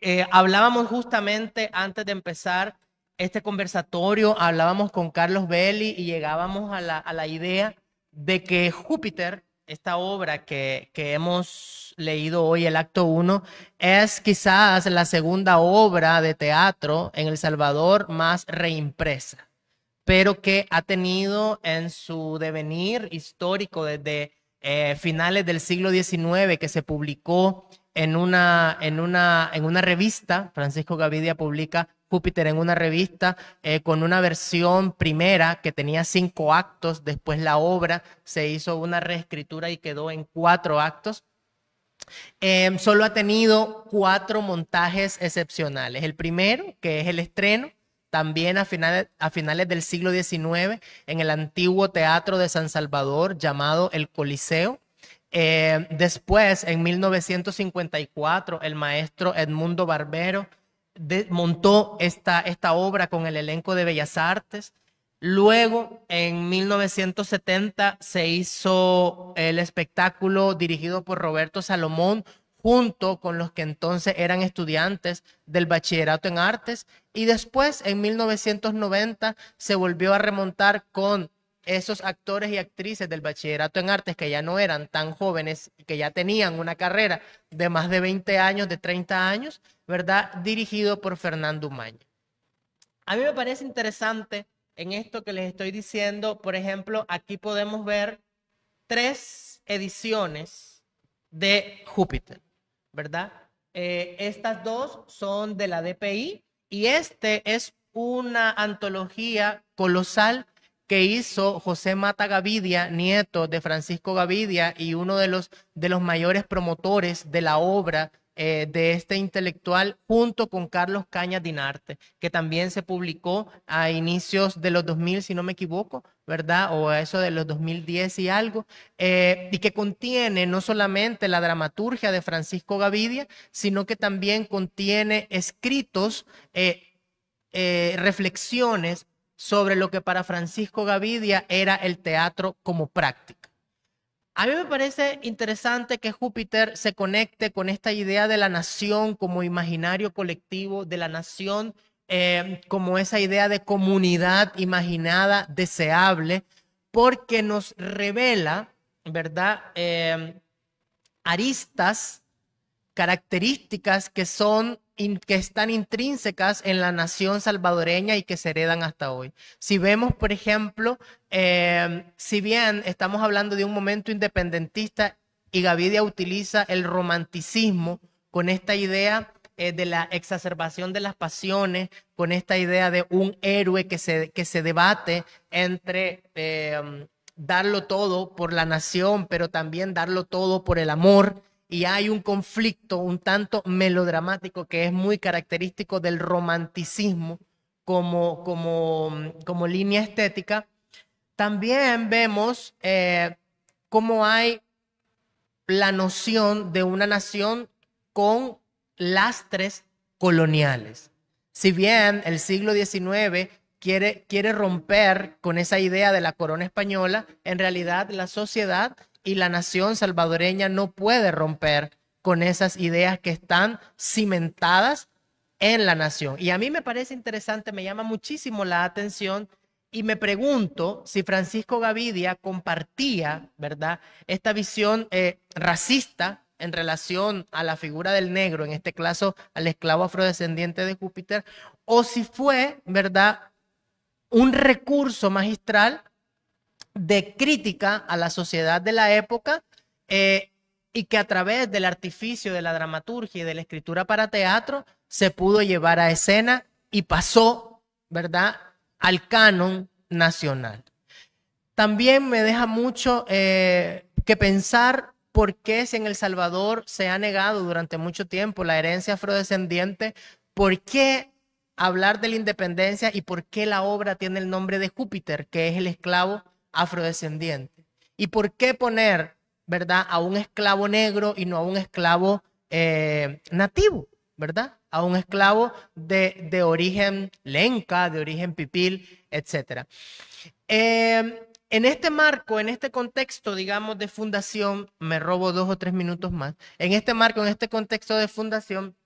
eh, hablábamos justamente antes de empezar este conversatorio, hablábamos con Carlos Belli y llegábamos a la, idea de que Júpiter, esta obra que, hemos leído hoy, el acto 1, es quizás la segunda obra de teatro en El Salvador más reimpresa, pero que ha tenido en su devenir histórico desde eh, finales del siglo XIX, que se publicó en una, en una, en una revista, Francisco Gavidia publica Júpiter en una revista eh, con una versión primera que tenía cinco actos, después la obra se hizo una reescritura y quedó en cuatro actos. Em, solo ha tenido cuatro montajes excepcionales. El primero, que es el estreno, también a finales, a finales del siglo XIX, en el antiguo teatro de San Salvador llamado el Coliseo. Eh, después, en 1954, el maestro Edmundo Barbero montó esta, esta obra con el elenco de Bellas Artes. Luego, en 1970, se hizo el espectáculo dirigido por Roberto Salomón junto con los que entonces eran estudiantes del bachillerato en artes y después en 1990 se volvió a remontar con esos actores y actrices del bachillerato en artes que ya no eran tan jóvenes que ya tenían una carrera de más de 20 años, de 30 años, ¿verdad? Dirigido por Fernando Umaña. A mí me parece interesante en esto que les estoy diciendo, por ejemplo, aquí podemos ver tres ediciones de Júpiter, ¿verdad? Eh, estas dos son de la DPI y este es una antología colosal que hizo José Mata Gavidia, nieto de Francisco Gavidia y uno de los, de los mayores promotores de la obra eh, de este intelectual, junto con Carlos Cañas Dinarte, que también se publicó a inicios de los 2000, si no me equivoco, ¿verdad? O a eso de los 2010 y algo, eh, y que contiene no solamente la dramaturgia de Francisco Gavidia, sino que también contiene escritos. Eh, reflexiones sobre lo que para Francisco Gavidia era el teatro como práctica. A mí me parece interesante que Júpiter se conecte con esta idea de la nación como imaginario colectivo, de la nación eh, como esa idea de comunidad imaginada, deseable, porque nos revela, ¿verdad? Eh, aristas características que son que están intrínsecas en la nación salvadoreña y que se heredan hasta hoy. Si vemos, por ejemplo, em, si bien estamos hablando de un momento independentista y Gavidia utiliza el romanticismo con esta idea eh, de la exacerbación de las pasiones, con esta idea de un héroe que se, que se debate entre em, darlo todo por la nación, pero también darlo todo por el amor y hay un conflicto un tanto melodramático que es muy característico del romanticismo como, como, como línea estética, también vemos eh, cómo hay la noción de una nación con lastres coloniales. Si bien el siglo XIX quiere, quiere romper con esa idea de la corona española, en realidad la sociedad y la nación salvadoreña no puede romper con esas ideas que están cimentadas en la nación. Y a mí me parece interesante, me llama muchísimo la atención y me pregunto si Francisco Gavidia compartía, ¿verdad?, esta visión eh, racista en relación a la figura del negro, en este caso al esclavo afrodescendiente de Júpiter, o si fue, ¿verdad?, un recurso magistral de crítica a la sociedad de la época eh, y que a través del artificio de la dramaturgia y de la escritura para teatro se pudo llevar a escena y pasó, ¿verdad?, al canon nacional. También me deja mucho eh, que pensar por qué si en El Salvador se ha negado durante mucho tiempo la herencia afrodescendiente, por qué hablar de la independencia y por qué la obra tiene el nombre de Júpiter, que es el esclavo afrodescendiente. ¿Y por qué poner, verdad, a un esclavo negro y no a un esclavo eh, nativo, verdad? A un esclavo de, de, origen lenca, de origen pipil, etc. Em, en este marco, en este contexto, digamos, de fundación, me robo dos o tres minutos más, en este marco, en este contexto de fundación,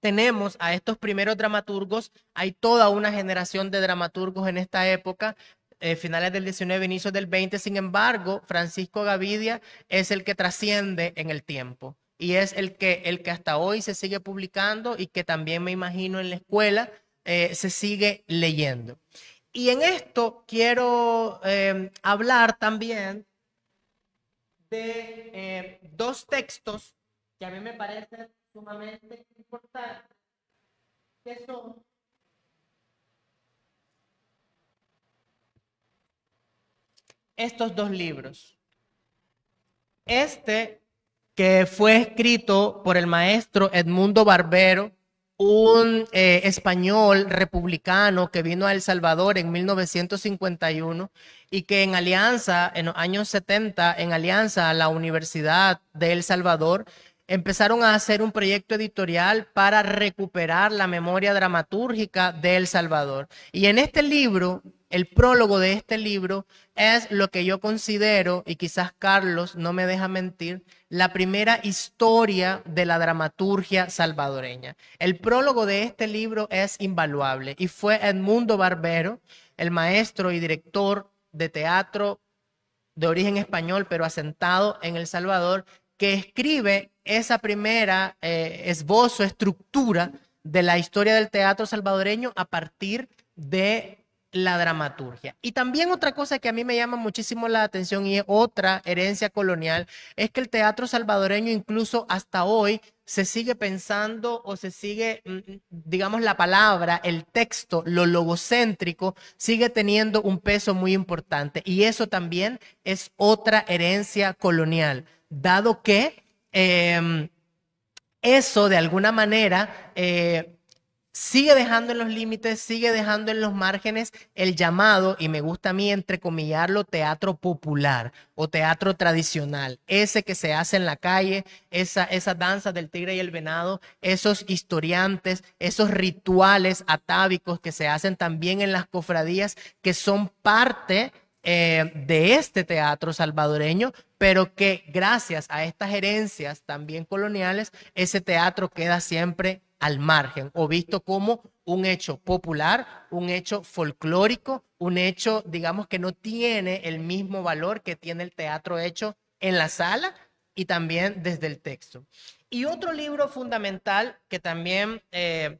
tenemos a estos primeros dramaturgos, hay toda una generación de dramaturgos en esta época, eh, finales del 19, inicios del 20. Sin embargo, Francisco Gavidia es el que trasciende en el tiempo y es el que, el que hasta hoy se sigue publicando y que también me imagino en la escuela eh, se sigue leyendo. Y en esto quiero em, hablar también de eh, dos textos que a mí me parecen sumamente importantes, que son estos dos libros. Este que fue escrito por el maestro Edmundo Barbero, un eh, español republicano que vino a El Salvador en 1951 y que en alianza, en los años 70, en alianza a la Universidad de El Salvador, empezaron a hacer un proyecto editorial para recuperar la memoria dramatúrgica de El Salvador. Y en este libro el prólogo de este libro es lo que yo considero, y quizás Carlos no me deja mentir, la primera historia de la dramaturgia salvadoreña. El prólogo de este libro es invaluable y fue Edmundo Barbero, el maestro y director de teatro de origen español, pero asentado en El Salvador, que escribe esa primera eh, esbozo, estructura de la historia del teatro salvadoreño a partir de la dramaturgia. Y también otra cosa que a mí me llama muchísimo la atención y es otra herencia colonial, es que el teatro salvadoreño incluso hasta hoy se sigue pensando o se sigue, mm, mm, digamos, la palabra, el texto, lo logocéntrico, sigue teniendo un peso muy importante. Y eso también es otra herencia colonial, dado que em, eso de alguna manera... Eh, sigue dejando en los límites, sigue dejando en los márgenes el llamado, y me gusta a mí entrecomillarlo, teatro popular o teatro tradicional, ese que se hace en la calle, esa, esa danza del tigre y el venado, esos historiantes, esos rituales atávicos que se hacen también en las cofradías, que son parte eh, de este teatro salvadoreño, pero que gracias a estas herencias también coloniales, ese teatro queda siempre al margen o visto como un hecho popular, un hecho folclórico, un hecho, digamos, que no tiene el mismo valor que tiene el teatro hecho en la sala y también desde el texto. Y otro libro fundamental que también eh,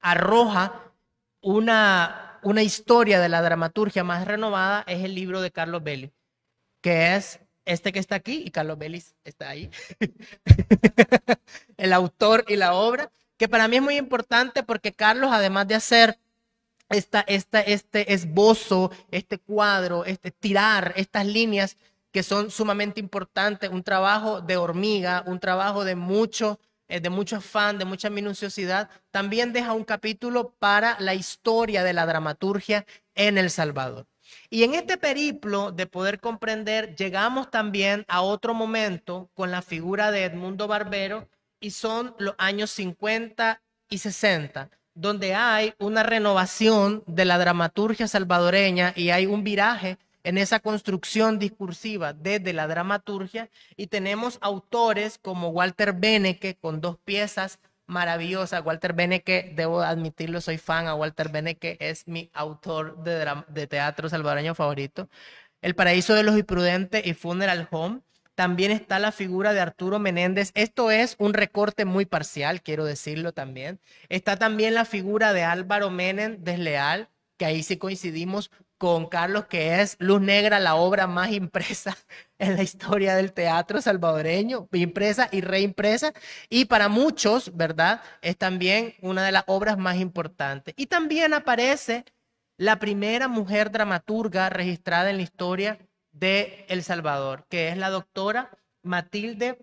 arroja una, una historia de la dramaturgia más renovada es el libro de Carlos Belli, que es este que está aquí y Carlos Vélez está ahí, el autor y la obra, que para mí es muy importante porque Carlos, además de hacer esta, esta, este esbozo, este cuadro, este tirar estas líneas que son sumamente importantes, un trabajo de hormiga, un trabajo de mucho, eh, de mucho afán, de mucha minuciosidad, también deja un capítulo para la historia de la dramaturgia en El Salvador. Y en este periplo de poder comprender, llegamos también a otro momento con la figura de Edmundo Barbero, y son los años 50 y 60, donde hay una renovación de la dramaturgia salvadoreña y hay un viraje en esa construcción discursiva desde la dramaturgia y tenemos autores como Walter Benecke con dos piezas maravillosas. Walter Benecke, debo admitirlo, soy fan a Walter Benecke, es mi autor de, de teatro salvadoreño favorito. El paraíso de los imprudentes y Funeral Home también está la figura de Arturo Menéndez. Esto es un recorte muy parcial, quiero decirlo también. Está también la figura de Álvaro Menéndez Desleal, que ahí sí coincidimos con Carlos, que es Luz Negra, la obra más impresa en la historia del teatro salvadoreño, impresa y reimpresa, y para muchos, ¿verdad? Es también una de las obras más importantes. Y también aparece la primera mujer dramaturga registrada en la historia de El Salvador, que es la doctora Matilde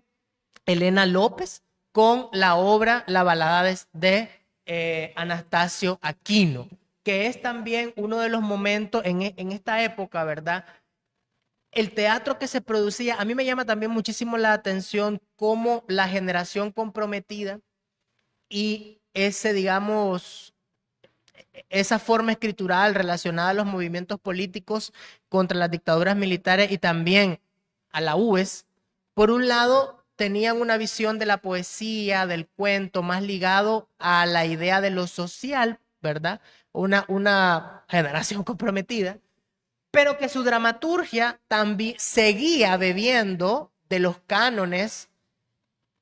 Elena López con la obra La balada de, eh, Anastasio Aquino, que es también uno de los momentos en, en esta época, ¿verdad? el teatro que se producía, a mí me llama también muchísimo la atención cómo la generación comprometida y ese, digamos, esa forma escritural relacionada a los movimientos políticos contra las dictaduras militares y también a la UES, por un lado tenían una visión de la poesía, del cuento, más ligado a la idea de lo social, ¿verdad? Una, una generación comprometida, pero que su dramaturgia también seguía bebiendo de los cánones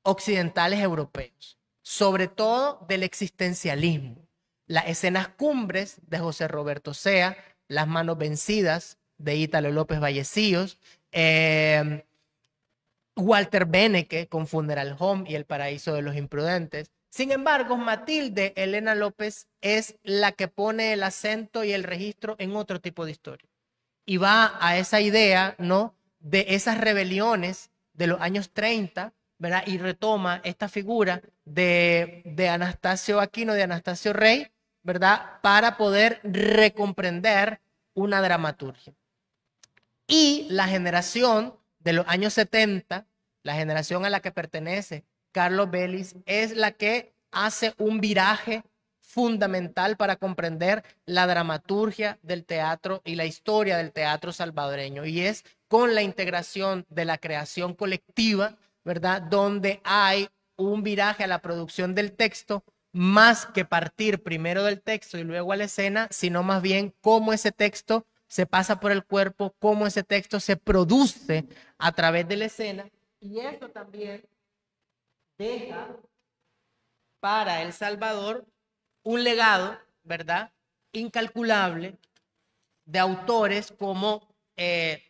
occidentales europeos, sobre todo del existencialismo las escenas cumbres de José Roberto Sea, Las manos vencidas de Ítalo López Vallecillos, em, Walter Beneke con Funeral Home y El Paraíso de los Imprudentes. Sin embargo, Matilde Elena López es la que pone el acento y el registro en otro tipo de historia. Y va a esa idea, ¿no? De esas rebeliones de los años 30, ¿verdad? Y retoma esta figura de, de Anastasio Aquino, de Anastasio Rey, ¿verdad? Para poder recomprender una dramaturgia. Y la generación de los años 70, la generación a la que pertenece Carlos Belis es la que hace un viraje fundamental para comprender la dramaturgia del teatro y la historia del teatro salvadoreño. Y es con la integración de la creación colectiva, ¿verdad? Donde hay un viraje a la producción del texto, más que partir primero del texto y luego a la escena, sino más bien cómo ese texto se pasa por el cuerpo, cómo ese texto se produce a través de la escena. Y eso también deja para El Salvador un legado, ¿verdad? Incalculable de autores como, eh,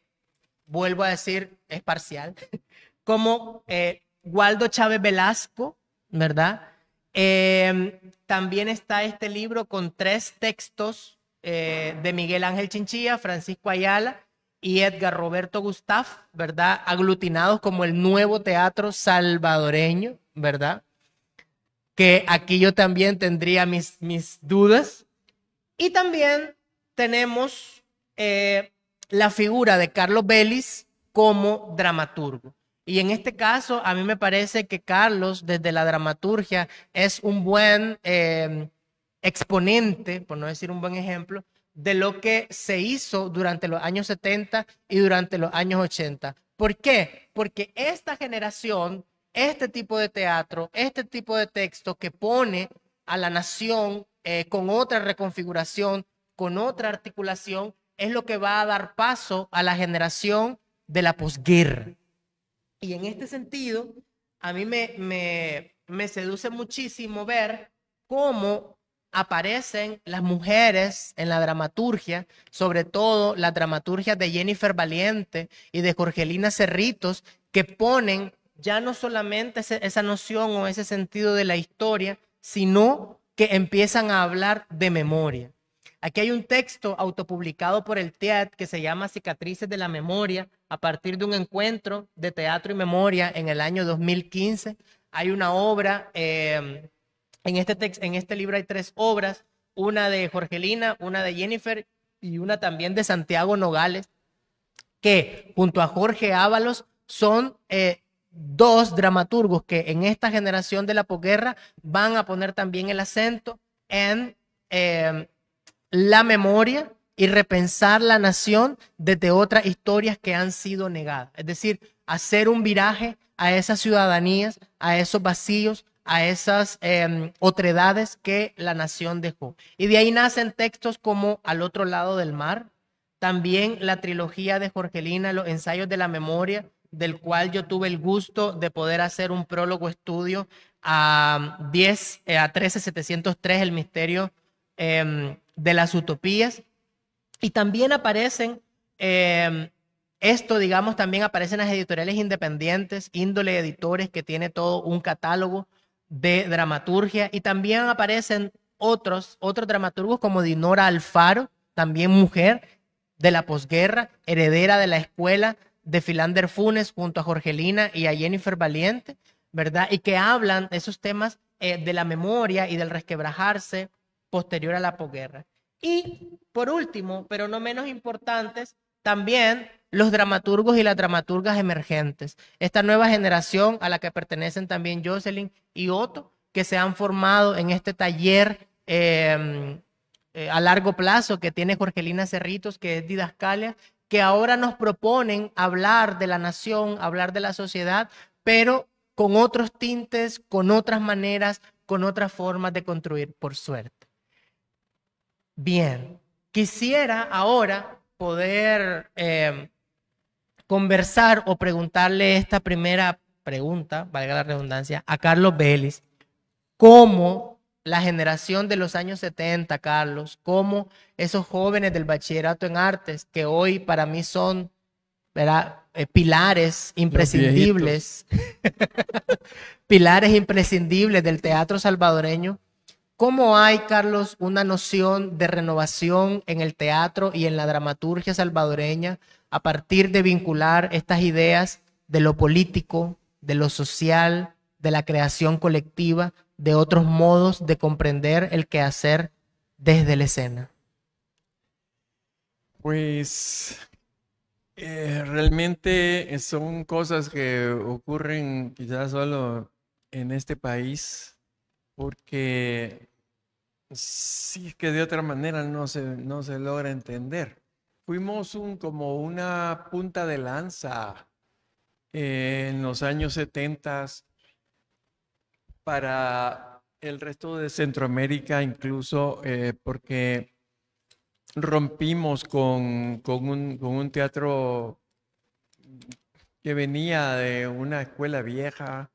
vuelvo a decir, es parcial, como eh, Waldo Chávez Velasco, ¿verdad? Em, también está este libro con tres textos eh, de Miguel Ángel Chinchilla, Francisco Ayala y Edgar Roberto Gustaf, ¿verdad? Aglutinados como el nuevo teatro salvadoreño, ¿verdad? Que aquí yo también tendría mis, mis dudas. Y también tenemos eh, la figura de Carlos Vélez como dramaturgo. Y en este caso, a mí me parece que Carlos, desde la dramaturgia, es un buen em, exponente, por no decir un buen ejemplo, de lo que se hizo durante los años 70 y durante los años 80. ¿Por qué? Porque esta generación, este tipo de teatro, este tipo de texto que pone a la nación eh, con otra reconfiguración, con otra articulación, es lo que va a dar paso a la generación de la posguerra y en este sentido, a mí me, seduce muchísimo ver cómo aparecen las mujeres en la dramaturgia, sobre todo la dramaturgia de Jennifer Valiente y de Jorgelina Cerritos, que ponen ya no solamente esa noción o ese sentido de la historia, sino que empiezan a hablar de memoria. Aquí hay un texto autopublicado por el TEAT que se llama Cicatrices de la Memoria, a partir de un encuentro de teatro y memoria en el año 2015. Hay una obra, em, en, este en este libro hay tres obras, una de Jorgelina, una de Jennifer y una también de Santiago Nogales, que junto a Jorge Ábalos son eh, dos dramaturgos que en esta generación de la posguerra van a poner también el acento en... Em, la memoria y repensar la nación desde otras historias que han sido negadas. Es decir, hacer un viraje a esas ciudadanías, a esos vacíos, a esas eh, otredades que la nación dejó. Y de ahí nacen textos como Al otro lado del mar, también la trilogía de Jorgelina, Los ensayos de la memoria, del cual yo tuve el gusto de poder hacer un prólogo estudio a 10, eh, a 13703, el misterio eh, de las utopías. Y también aparecen, em, esto digamos, también aparecen las editoriales independientes, índole editores que tiene todo un catálogo de dramaturgia y también aparecen otros, otros dramaturgos como Dinora Alfaro, también mujer de la posguerra, heredera de la escuela de Filander Funes junto a Jorgelina y a Jennifer Valiente, ¿verdad? Y que hablan esos temas eh, de la memoria y del resquebrajarse, posterior a la posguerra. Y por último, pero no menos importantes, también los dramaturgos y las dramaturgas emergentes. Esta nueva generación a la que pertenecen también Jocelyn y Otto, que se han formado en este taller em, eh, a largo plazo que tiene Jorgelina Cerritos, que es Didascalia, que ahora nos proponen hablar de la nación, hablar de la sociedad, pero con otros tintes, con otras maneras, con otras formas de construir, por suerte. Bien, quisiera ahora poder em, conversar o preguntarle esta primera pregunta, valga la redundancia, a Carlos Vélez. ¿Cómo la generación de los años 70, Carlos, cómo esos jóvenes del bachillerato en artes, que hoy para mí son eh, pilares imprescindibles, pilares imprescindibles del teatro salvadoreño, ¿Cómo hay, Carlos, una noción de renovación en el teatro y en la dramaturgia salvadoreña a partir de vincular estas ideas de lo político, de lo social, de la creación colectiva, de otros modos de comprender el quehacer desde la escena? Pues eh, realmente eh, son cosas que ocurren quizás solo en este país porque sí es que de otra manera no se, logra entender. Fuimos un, como una punta de lanza en los años 70 para el resto de Centroamérica, incluso eh, porque rompimos con un teatro que venía de una escuela vieja,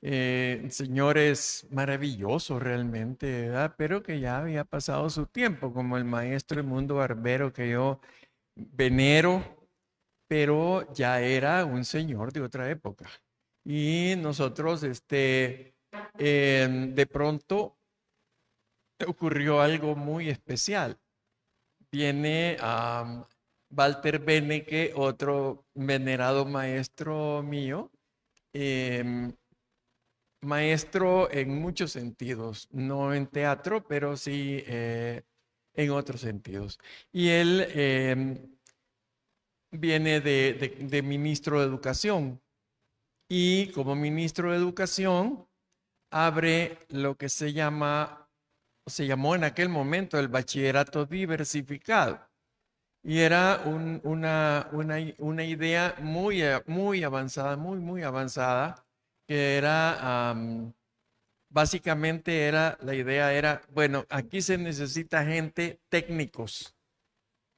eh, señores maravillosos realmente, pero que ya había pasado su tiempo, como el maestro mundo Barbero que yo venero, pero ya era un señor de otra época. Y nosotros, este, em, de pronto ocurrió algo muy especial. Viene a Walter Beneke, otro venerado maestro mío, em, maestro en muchos sentidos, no en teatro, pero sí eh, en otros sentidos. Y él em, viene de, ministro de Educación y como ministro de Educación abre lo que se llama, se llamó en aquel momento el bachillerato diversificado. Y era una, idea muy, muy avanzada, muy, muy avanzada, que era, básicamente era, la idea era, bueno, aquí se necesita gente técnicos,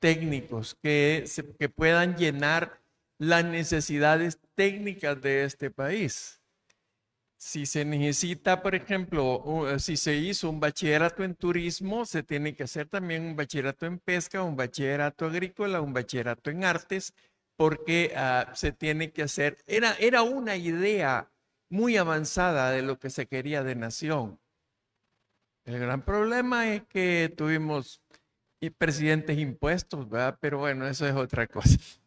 técnicos que, puedan llenar las necesidades técnicas de este país. Si se necesita, por ejemplo, si se hizo un bachillerato en turismo, se tiene que hacer también un bachillerato en pesca, un bachillerato agrícola, un bachillerato en artes, porque ah, se tiene que hacer, era, era una idea muy avanzada de lo que se quería de nación. El gran problema es que tuvimos presidentes impuestos, ¿verdad? Pero bueno, eso es otra cosa.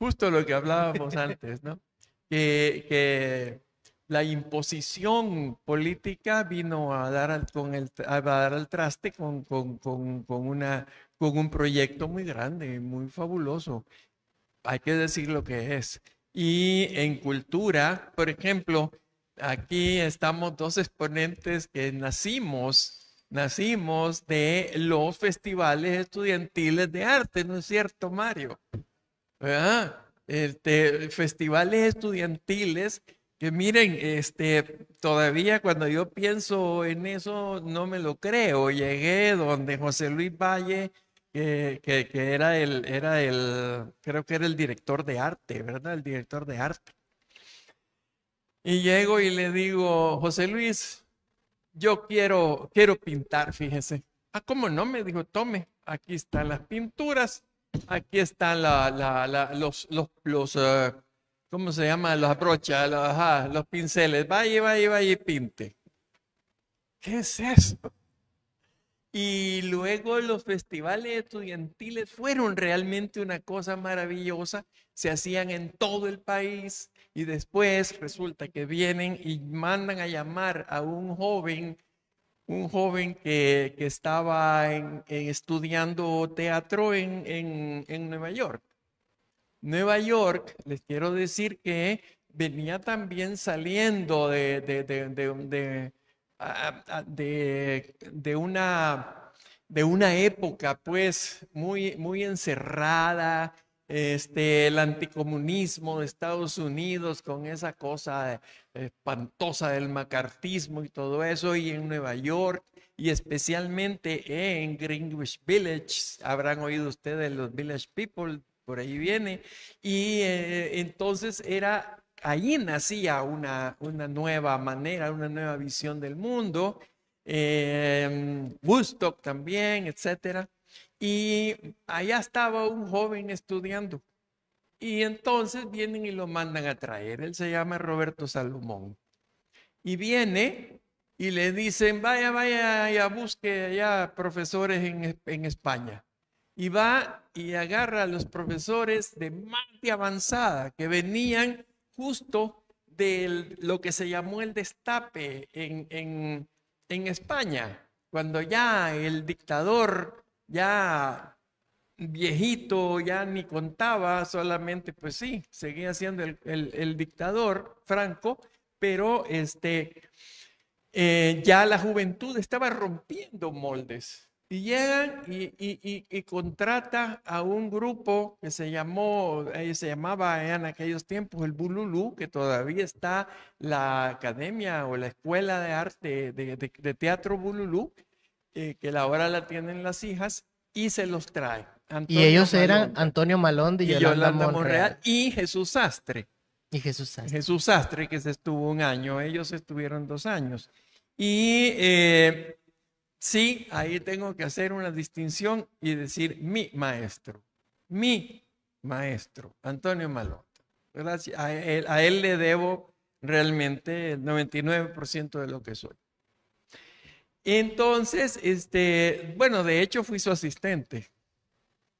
Justo lo que hablábamos antes, ¿no? Que, la imposición política vino a dar al, con el, dar al traste con, una, con un proyecto muy grande, muy fabuloso. Hay que decir lo que es. Y en cultura, por ejemplo, aquí estamos dos exponentes que nacimos, nacimos de los festivales estudiantiles de arte, ¿no es cierto, Mario? Este, festivales estudiantiles que miren, este, todavía cuando yo pienso en eso no me lo creo. Llegué donde José Luis Valle que, era el, era el, creo que era el director de arte, ¿verdad? El director de arte. Y llego y le digo, José Luis, yo quiero, quiero pintar, fíjese. Ah, ¿cómo no? Me dijo, tome, aquí están las pinturas, aquí están los, los, los eh, ¿cómo se llama? los brochas, los, los pinceles. Vaya, vaya, vaya y pinte. ¿Qué es eso? Y luego los festivales estudiantiles fueron realmente una cosa maravillosa, se hacían en todo el país y después resulta que vienen y mandan a llamar a un joven, un joven que, estaba estudiando teatro en, Nueva York. Nueva York, les quiero decir que venía también saliendo de, de, de, una, de una época pues muy, muy encerrada, este, el anticomunismo de Estados Unidos con esa cosa eh, espantosa del macartismo y todo eso, y en Nueva York, y especialmente en Greenwich Village, habrán oído ustedes los Village People, por ahí viene, y eh, entonces era Allí nacía una, nueva manera, una nueva visión del mundo, eh, Woodstock también, etcétera. Y allá estaba un joven estudiando. Y entonces vienen y lo mandan a traer. Él se llama Roberto Salomón. Y viene y le dicen, vaya, vaya, ya busque allá profesores en, en España y va y agarra a los profesores de más avanzada que venían justo de lo que se llamó el destape en, en, España, cuando ya el dictador, ya viejito, ya ni contaba, solamente pues sí, seguía siendo el, dictador Franco, pero este, eh, ya la juventud estaba rompiendo moldes. Y llegan y, y, y, contrata a un grupo que se llamó, eh, se llamaba en aquellos tiempos el Bululú, que todavía está la academia o la escuela de arte de, teatro Bululú, eh, que ahora la tienen las hijas, y se los trae. y ellos eran Antonio Malón de y Yolanda, Monreal, y Jesús Sastre. Y Jesús Sastre. Jesús Sastre, que se estuvo un año, ellos estuvieron dos años. Y eh, Sí, ahí tengo que hacer una distinción y decir mi maestro, mi maestro, Antonio Malota. A él, a él le debo realmente el 99% de lo que soy. Entonces, este, bueno, de hecho fui su asistente.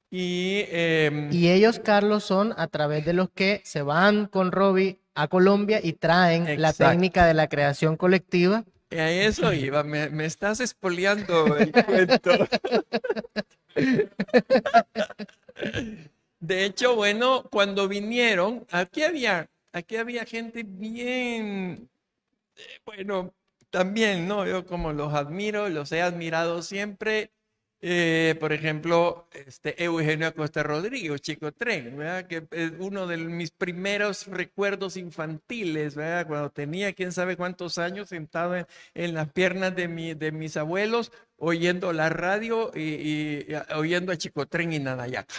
Em, y, ellos, Carlos, son a través de los que se van con Robbie a Colombia y traen la técnica de la creación colectiva a eso iba, me, estás espoleando el cuento. De hecho, bueno, cuando vinieron, aquí había, aquí había gente bien, eh, bueno, también, ¿no? Yo como los admiro, los he admirado siempre, eh, por ejemplo, este Eugenio Acosta Rodríguez, Chico Tren, que es uno de mis primeros recuerdos infantiles, cuando tenía quién sabe cuántos años sentado en, las piernas de, mi, de mis abuelos, oyendo la radio y, oyendo a Chico Tren y Nanayaca.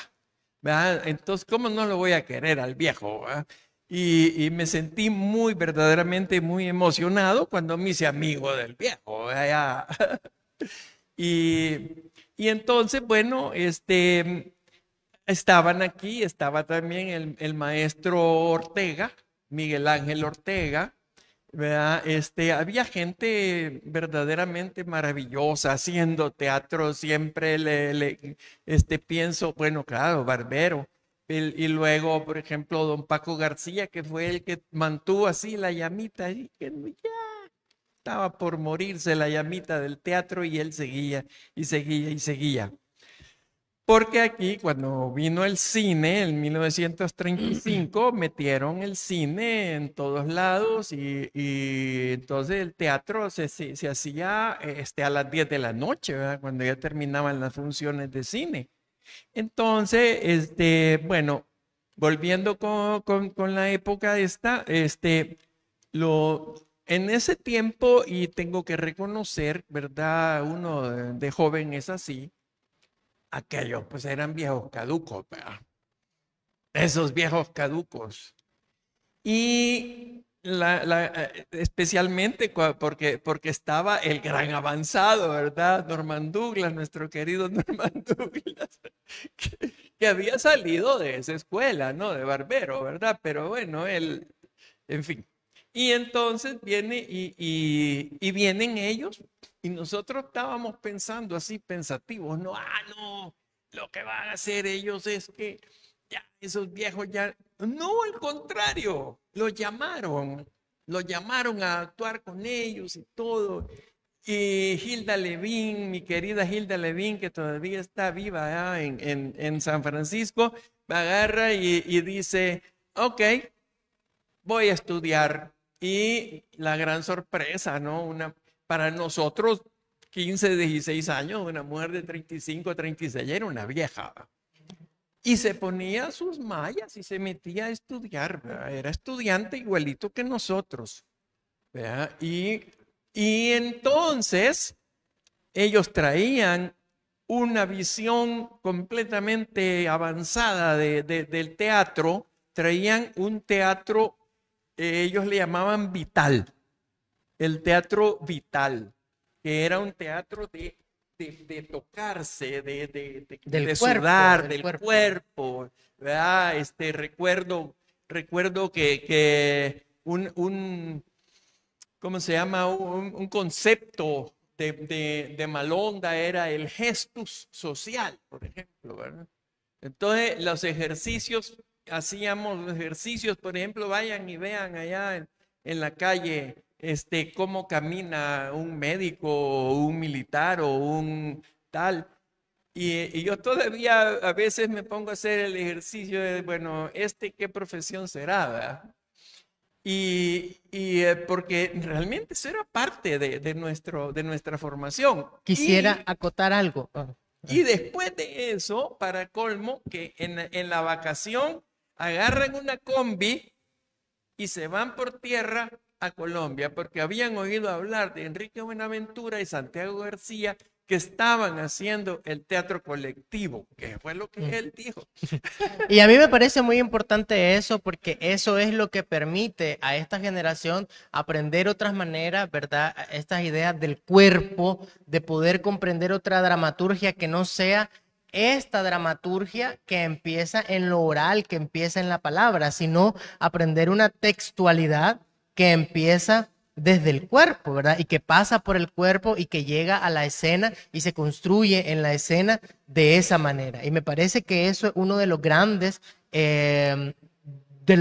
Entonces, ¿cómo no lo voy a querer al viejo? Y, y, me sentí muy, verdaderamente muy emocionado cuando me hice amigo del viejo. Y y entonces, bueno, este, estaban aquí, estaba también el, maestro Ortega, Miguel Ángel Ortega, ¿verdad? Este, había gente verdaderamente maravillosa haciendo teatro, siempre le, este, pienso, bueno, claro, Barbero, y luego, por ejemplo, don Paco García, que fue el que mantuvo así la llamita, y que ya estaba por morirse la llamita del teatro y él seguía y seguía y seguía. Porque aquí, cuando vino el cine en 1935, metieron el cine en todos lados y, y entonces el teatro se, se, hacía este, a las 10 de la noche, cuando ya terminaban las funciones de cine. Entonces, este, bueno, volviendo con, con la época esta, este, lo, en ese tiempo, y tengo que reconocer, ¿verdad? Uno de, joven es así, aquellos pues eran viejos caducos, ¿verdad? Esos viejos caducos. Y eh, especialmente porque, estaba el gran avanzado, ¿verdad? Norman Douglas, nuestro querido Norman Douglas, que había salido de esa escuela, ¿no? De barbero, ¿verdad? Pero bueno, él, en fin. Y entonces viene y, vienen ellos y nosotros estábamos pensando así, pensativos, no, ah, no, lo que van a hacer ellos es que ya esos viejos ya, no, al contrario, los llamaron, los llamaron a actuar con ellos y todo. Y Hilda Levín, mi querida Hilda Levín, que todavía está viva ¿ah? en, San Francisco, agarra y, y dice, ok, voy a estudiar y la gran sorpresa, ¿no? Una, para nosotros, 15, 16 años, una mujer de 35, 36, era una vieja. Y se ponía sus mallas y se metía a estudiar, era estudiante igualito que nosotros. Y, entonces ellos traían una visión completamente avanzada del teatro, traían un teatro ellos le llamaban Vital, el teatro Vital, que era un teatro de, tocarse, de, de, del cuerpo, del, cuerpo. Este, recuerdo, recuerdo que, un, ¿cómo se llama? Un, concepto de, Malonda era el gestus social, por ejemplo, Entonces, los ejercicios hacíamos ejercicios, por ejemplo, vayan y vean allá en, la calle este, cómo camina un médico o un militar o un tal. Y, yo todavía a veces me pongo a hacer el ejercicio de, bueno, ¿este qué profesión será? Y, eh, porque realmente eso era parte de, nuestro, de nuestra formación. Quisiera acotar algo. Ah, ah. Y después de eso, para colmo, que en, en la vacación agarran una combi y se van por tierra a Colombia, porque habían oído hablar de Enrique Buenaventura y Santiago García que estaban haciendo el teatro colectivo, que fue lo que él dijo. Y a mí me parece muy importante eso, porque eso es lo que permite a esta generación aprender otras maneras, ¿verdad? Estas ideas del cuerpo, de poder comprender otra dramaturgia que no sea esta dramaturgia que empieza en lo oral, que empieza en la palabra, sino aprender una textualidad que empieza desde el cuerpo, ¿verdad? Y que pasa por el cuerpo y que llega a la escena y se construye en la escena de esa manera. Y me parece que eso es uno de los grandes eh,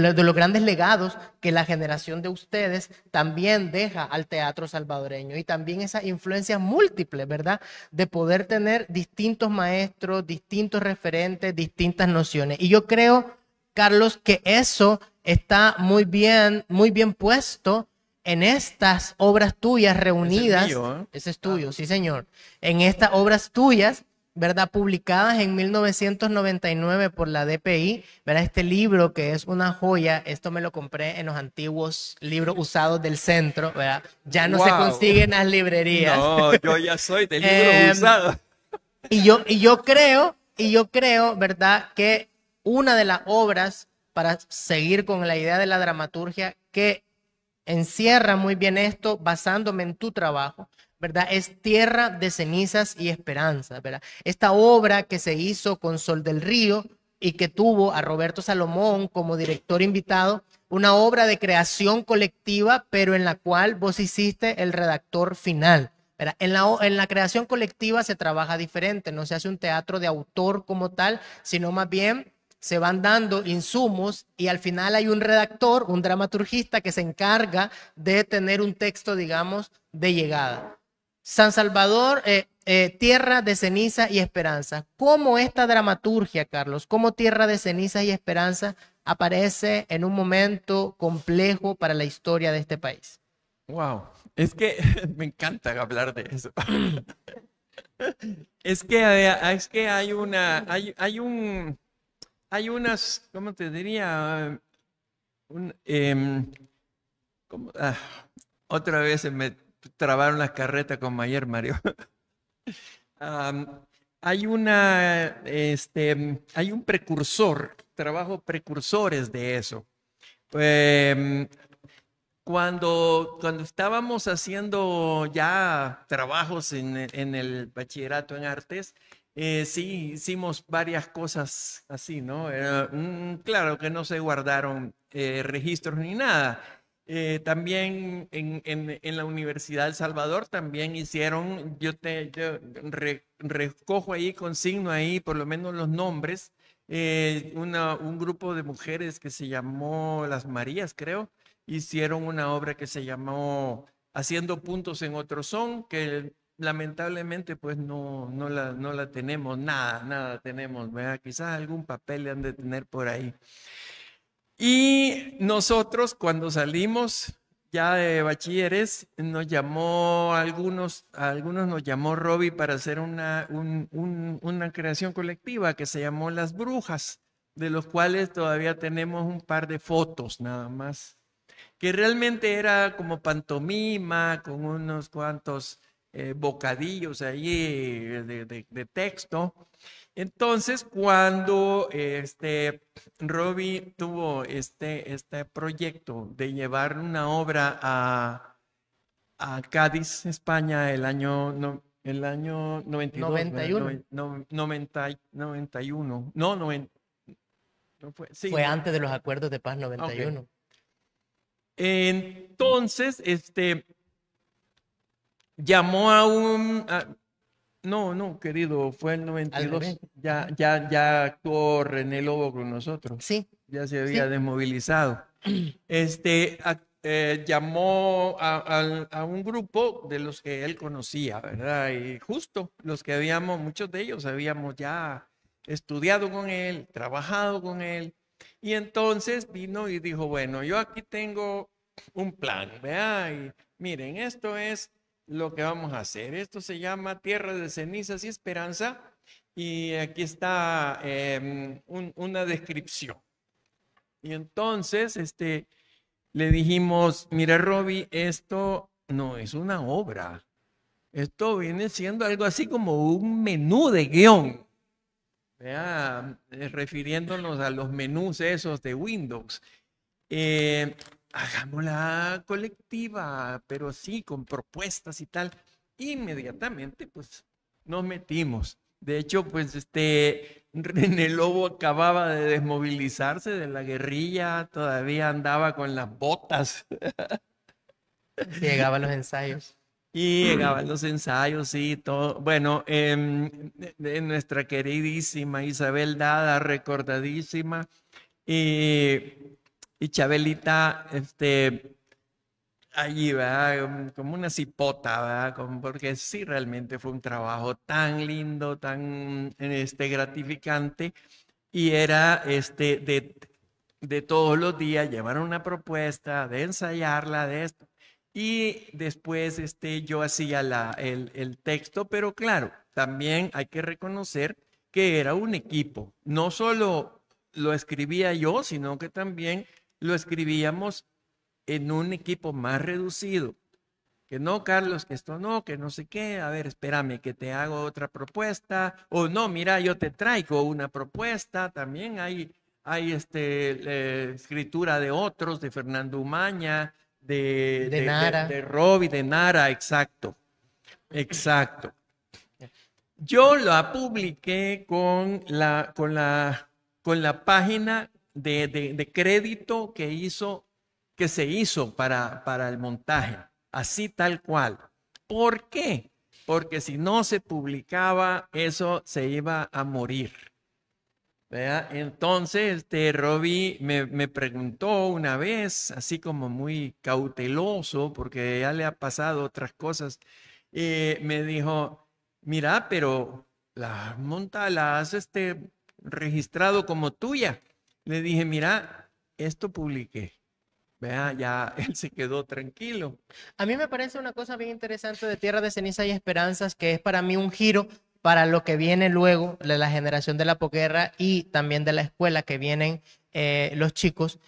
de, los grandes legados que la generación de ustedes también deja al teatro salvadoreño y también esa influencia múltiple, ¿verdad? De poder tener distintos maestros, distintos referentes, distintas nociones. Y yo creo, Carlos, que eso está muy bien, muy bien puesto en estas obras tuyas reunidas. ¿eh? Ese es, tuyo, ah. sí, señor. En estas obras tuyas ¿verdad? Publicadas en 1999 por la DPI, ¿verdad? Este libro que es una joya, esto me lo compré en los antiguos libros usados del centro, ¿verdad? Ya no se consiguen las librerías. No, yo ya soy del libro em, usado. Y yo, y yo creo, y yo creo, ¿verdad? Que una de las obras, para seguir con la idea de la dramaturgia, que encierra muy bien esto basándome en tu trabajo, es tierra de cenizas y esperanza, ¿verdad? Esta obra que se hizo con Sol del Río y que tuvo a Roberto Salomón como director invitado, una obra de creación colectiva, pero en la cual vos hiciste el redactor final. En la, en la creación colectiva se trabaja diferente, no se hace un teatro de autor como tal, sino más bien se van dando insumos y al final hay un redactor, un dramaturgista que se encarga de tener un texto, digamos, de llegada. San Salvador, eh, eh, Tierra de Ceniza y Esperanza. ¿Cómo esta dramaturgia, Carlos, cómo Tierra de Ceniza y Esperanza aparece en un momento complejo para la historia de este país? Wow, es que me encanta hablar de eso. es, que, eh, es que hay una, hay, un, hay unas, ¿cómo te diría? Em, ah, otra vez me trabaron las carretas con Mayer, Mario. hay una, este, hay un precursor, trabajo precursores de eso. Em, cuando, cuando estábamos haciendo ya trabajos en, el bachillerato en artes, eh, sí hicimos varias cosas así, ¿no? Mm, claro que no se guardaron eh, registros ni nada eh, también en, la Universidad de Salvador también hicieron, yo te recojo ahí, consigno ahí por lo menos los nombres, eh, una, un grupo de mujeres que se llamó Las Marías, creo, hicieron una obra que se llamó Haciendo Puntos en otros Son, que lamentablemente pues no, no, la, no la tenemos, nada, nada tenemos, ¿verdad? quizás algún papel le han de tener por ahí. Y nosotros cuando salimos ya de bachilleres, nos llamó a algunos, algunos nos llamó Robby para hacer una, una creación colectiva que se llamó Las Brujas, de los cuales todavía tenemos un par de fotos nada más, que realmente era como pantomima con unos cuantos eh, bocadillos ahí eh, de, de texto. Entonces, cuando este, Robbie tuvo este, este proyecto de llevar una obra a, a Cádiz, España, el año, no, el año 91. No, 91. No, fue, fue antes de los acuerdos de paz 91. Entonces, este, llamó a un, no, no, querido, fue el 92. Ya, ya, ya actuó René Lobo con nosotros. Sí. Ya se había desmovilizado. Este eh, llamó a, a, un grupo de los que él conocía, ¿verdad? Y justo los que habíamos, muchos de ellos habíamos ya estudiado con él, trabajado con él. Y entonces vino y dijo, bueno, yo aquí tengo un plan, ¿verdad? Y miren, esto es lo que vamos a hacer. Esto se llama Tierra de Cenizas y Esperanza. Y aquí está em, una descripción. Y entonces este, le dijimos, mira Robbie, esto no es una obra. Esto viene siendo algo así como un menú de guión. Eh, refiriéndonos a los menús esos de Windows. Eh, hagámosla colectiva, pero sí, con propuestas y tal. Inmediatamente, pues, nos metimos. De hecho, pues, este, René Lobo acababa de desmovilizarse de la guerrilla, todavía andaba con las botas. Llegaban los ensayos. Y llegaban los ensayos sí, todo. Bueno, em, nuestra queridísima Isabel Dada, recordadísima. Y y Chabelita, este, allí, ¿verdad? Como una cipota, ¿verdad? porque sí, realmente fue un trabajo tan lindo, tan este, gratificante y era este, de, de todos los días llevar una propuesta, de ensayarla, de esto. Y después este, yo hacía la, el, el texto, pero claro, también hay que reconocer que era un equipo. No solo lo escribía yo, sino que también lo escribíamos en un equipo más reducido. Que no, Carlos, que esto no, que no sé qué. A ver, espérame, que te hago otra propuesta. O no, mira, yo te traigo una propuesta. También hay, hay este, escritura de otros, de Fernando Umaña, de, de, de, Nara. de, de Nara, exacto. Exacto. Yo la publiqué con la, con la, con la página de, crédito que hizo, que se hizo para, para el montaje, así tal cual. ¿Por qué? Porque si no se publicaba, eso se iba a morir. Entonces, este, Robbie me, preguntó una vez, así como muy cauteloso, porque ya le ha pasado otras cosas, me dijo, mira, pero la monta la has este, registrado como tuya le dije, mira, esto publiqué. Vea, ya él se quedó tranquilo. A mí me parece una cosa bien interesante de Tierra de Ceniza y Esperanzas, que es para mí un giro para lo que viene luego de la generación de la posguerra y también de la escuela que vienen eh, los chicos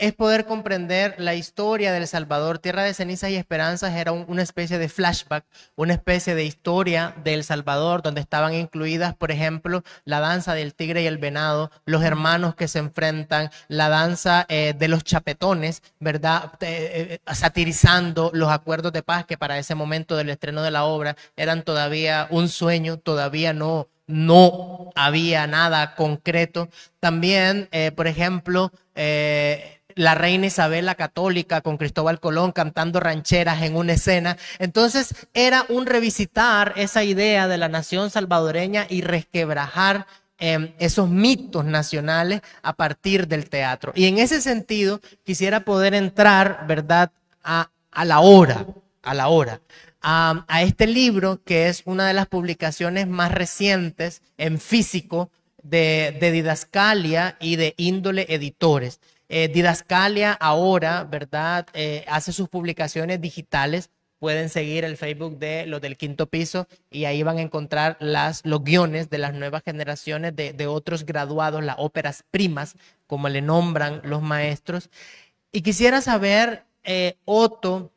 es poder comprender la historia del Salvador. Tierra de Cenizas y Esperanzas era una especie de flashback, una especie de historia del Salvador, donde estaban incluidas, por ejemplo, la danza del tigre y el venado, los hermanos que se enfrentan, la danza eh, de los chapetones, ¿verdad? Eh, eh, satirizando los acuerdos de paz que para ese momento del estreno de la obra eran todavía un sueño, todavía no no había nada concreto. También, por ejemplo, la reina Isabel la católica con Cristóbal Colón cantando rancheras en una escena. Entonces era un revisitar esa idea de la nación salvadoreña y resquebrajar em, esos mitos nacionales a partir del teatro. Y en ese sentido quisiera poder entrar, ¿verdad?, a, la hora, a la hora. A, este libro, que es una de las publicaciones más recientes en físico de, de Didascalia y de Índole Editores. Eh, Didascalia ahora, ¿verdad? Eh, hace sus publicaciones digitales. Pueden seguir el Facebook de los del quinto piso y ahí van a encontrar las, los guiones de las nuevas generaciones de, otros graduados, las óperas primas, como le nombran los maestros. Y quisiera saber, eh, Otto,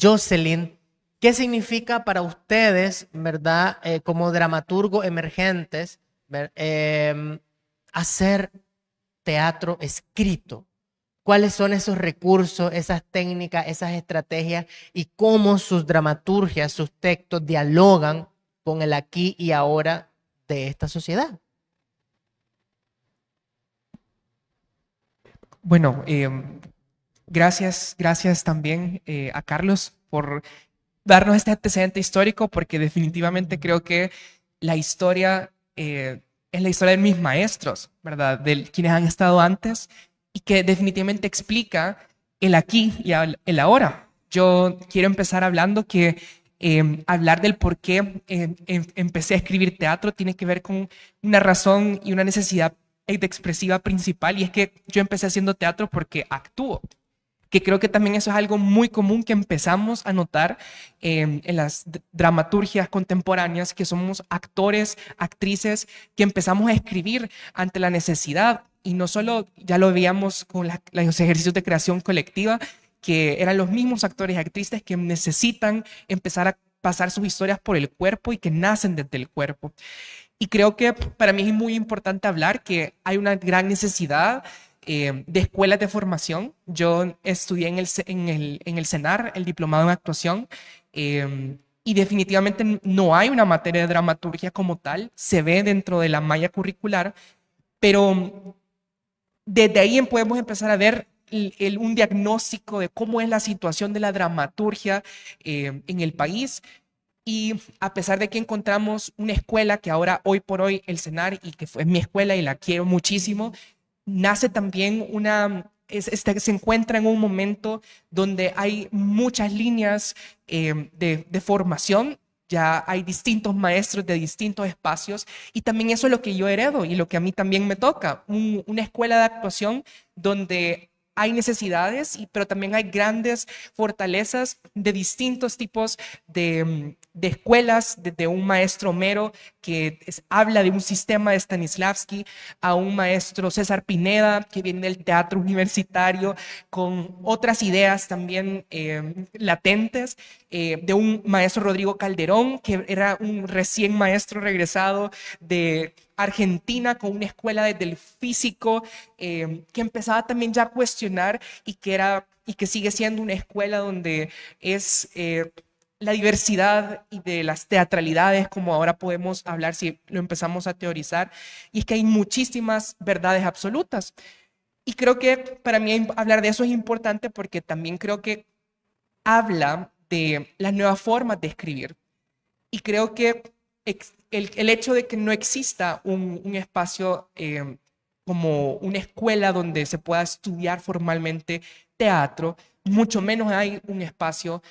Jocelyn, ¿qué significa para ustedes, verdad, como dramaturgo emergentes, hacer teatro escrito. ¿Cuáles son esos recursos, esas técnicas, esas estrategias y cómo sus dramaturgias, sus textos dialogan con el aquí y ahora de esta sociedad? Bueno, eh, gracias, gracias también eh, a Carlos por darnos este antecedente histórico, porque definitivamente creo que la historia eh, es la historia de mis maestros, ¿verdad? De quienes han estado antes y que definitivamente explica el aquí y el ahora. Yo quiero empezar hablando que em, hablar del por qué em, em, empecé a escribir teatro tiene que ver con una razón y una necesidad eh, expresiva principal y es que yo empecé haciendo teatro porque actúo, que creo que también eso es algo muy común que empezamos a notar em, en las dramaturgias contemporáneas, que somos actores, actrices, que empezamos a escribir ante la necesidad. Y no solo ya lo veíamos con los ejercicios de creación colectiva, que eran los mismos actores y actrices que necesitan empezar a pasar sus historias por el cuerpo y que nacen desde el cuerpo. Y creo que para mí es muy importante hablar que hay una gran necesidad eh, de escuelas de formación. Yo estudié en el, en el, CENAR, el diplomado en actuación, em, y definitivamente no hay una materia de dramaturgia como tal, se ve dentro de la malla curricular, pero desde ahí podemos empezar a ver un diagnóstico de cómo es la situación de la dramaturgia em, en el país. Y a pesar de que encontramos una escuela que ahora, hoy por hoy, el CENAR, y que fue mi escuela y la quiero muchísimo, nace también una, es, que este, se encuentra en un momento donde hay muchas líneas em, de, formación. Ya hay distintos maestros de distintos espacios y también eso es lo que yo heredo y lo que a mí también me toca, una escuela de actuación donde hay necesidades, pero también hay grandes fortalezas de distintos tipos de, em, de escuelas, desde un maestro Homero, que habla de un sistema de Stanislavski, a un maestro César Pineda que viene del teatro universitario con otras ideas también eh, latentes, eh, de un maestro Rodrigo Calderón que era un recién maestro regresado de Argentina con una escuela desde el físico eh, que empezaba también ya a cuestionar y que era y que sigue siendo una escuela donde es la diversidad y de las teatralidades, como ahora podemos hablar si lo empezamos a teorizar, y es que hay muchísimas verdades absolutas. Y creo que para mí hablar de eso es importante porque también creo que habla de las nuevas formas de escribir. Y creo que el, hecho de que no exista un, espacio eh, como una escuela donde se pueda estudiar formalmente teatro, mucho menos hay un espacio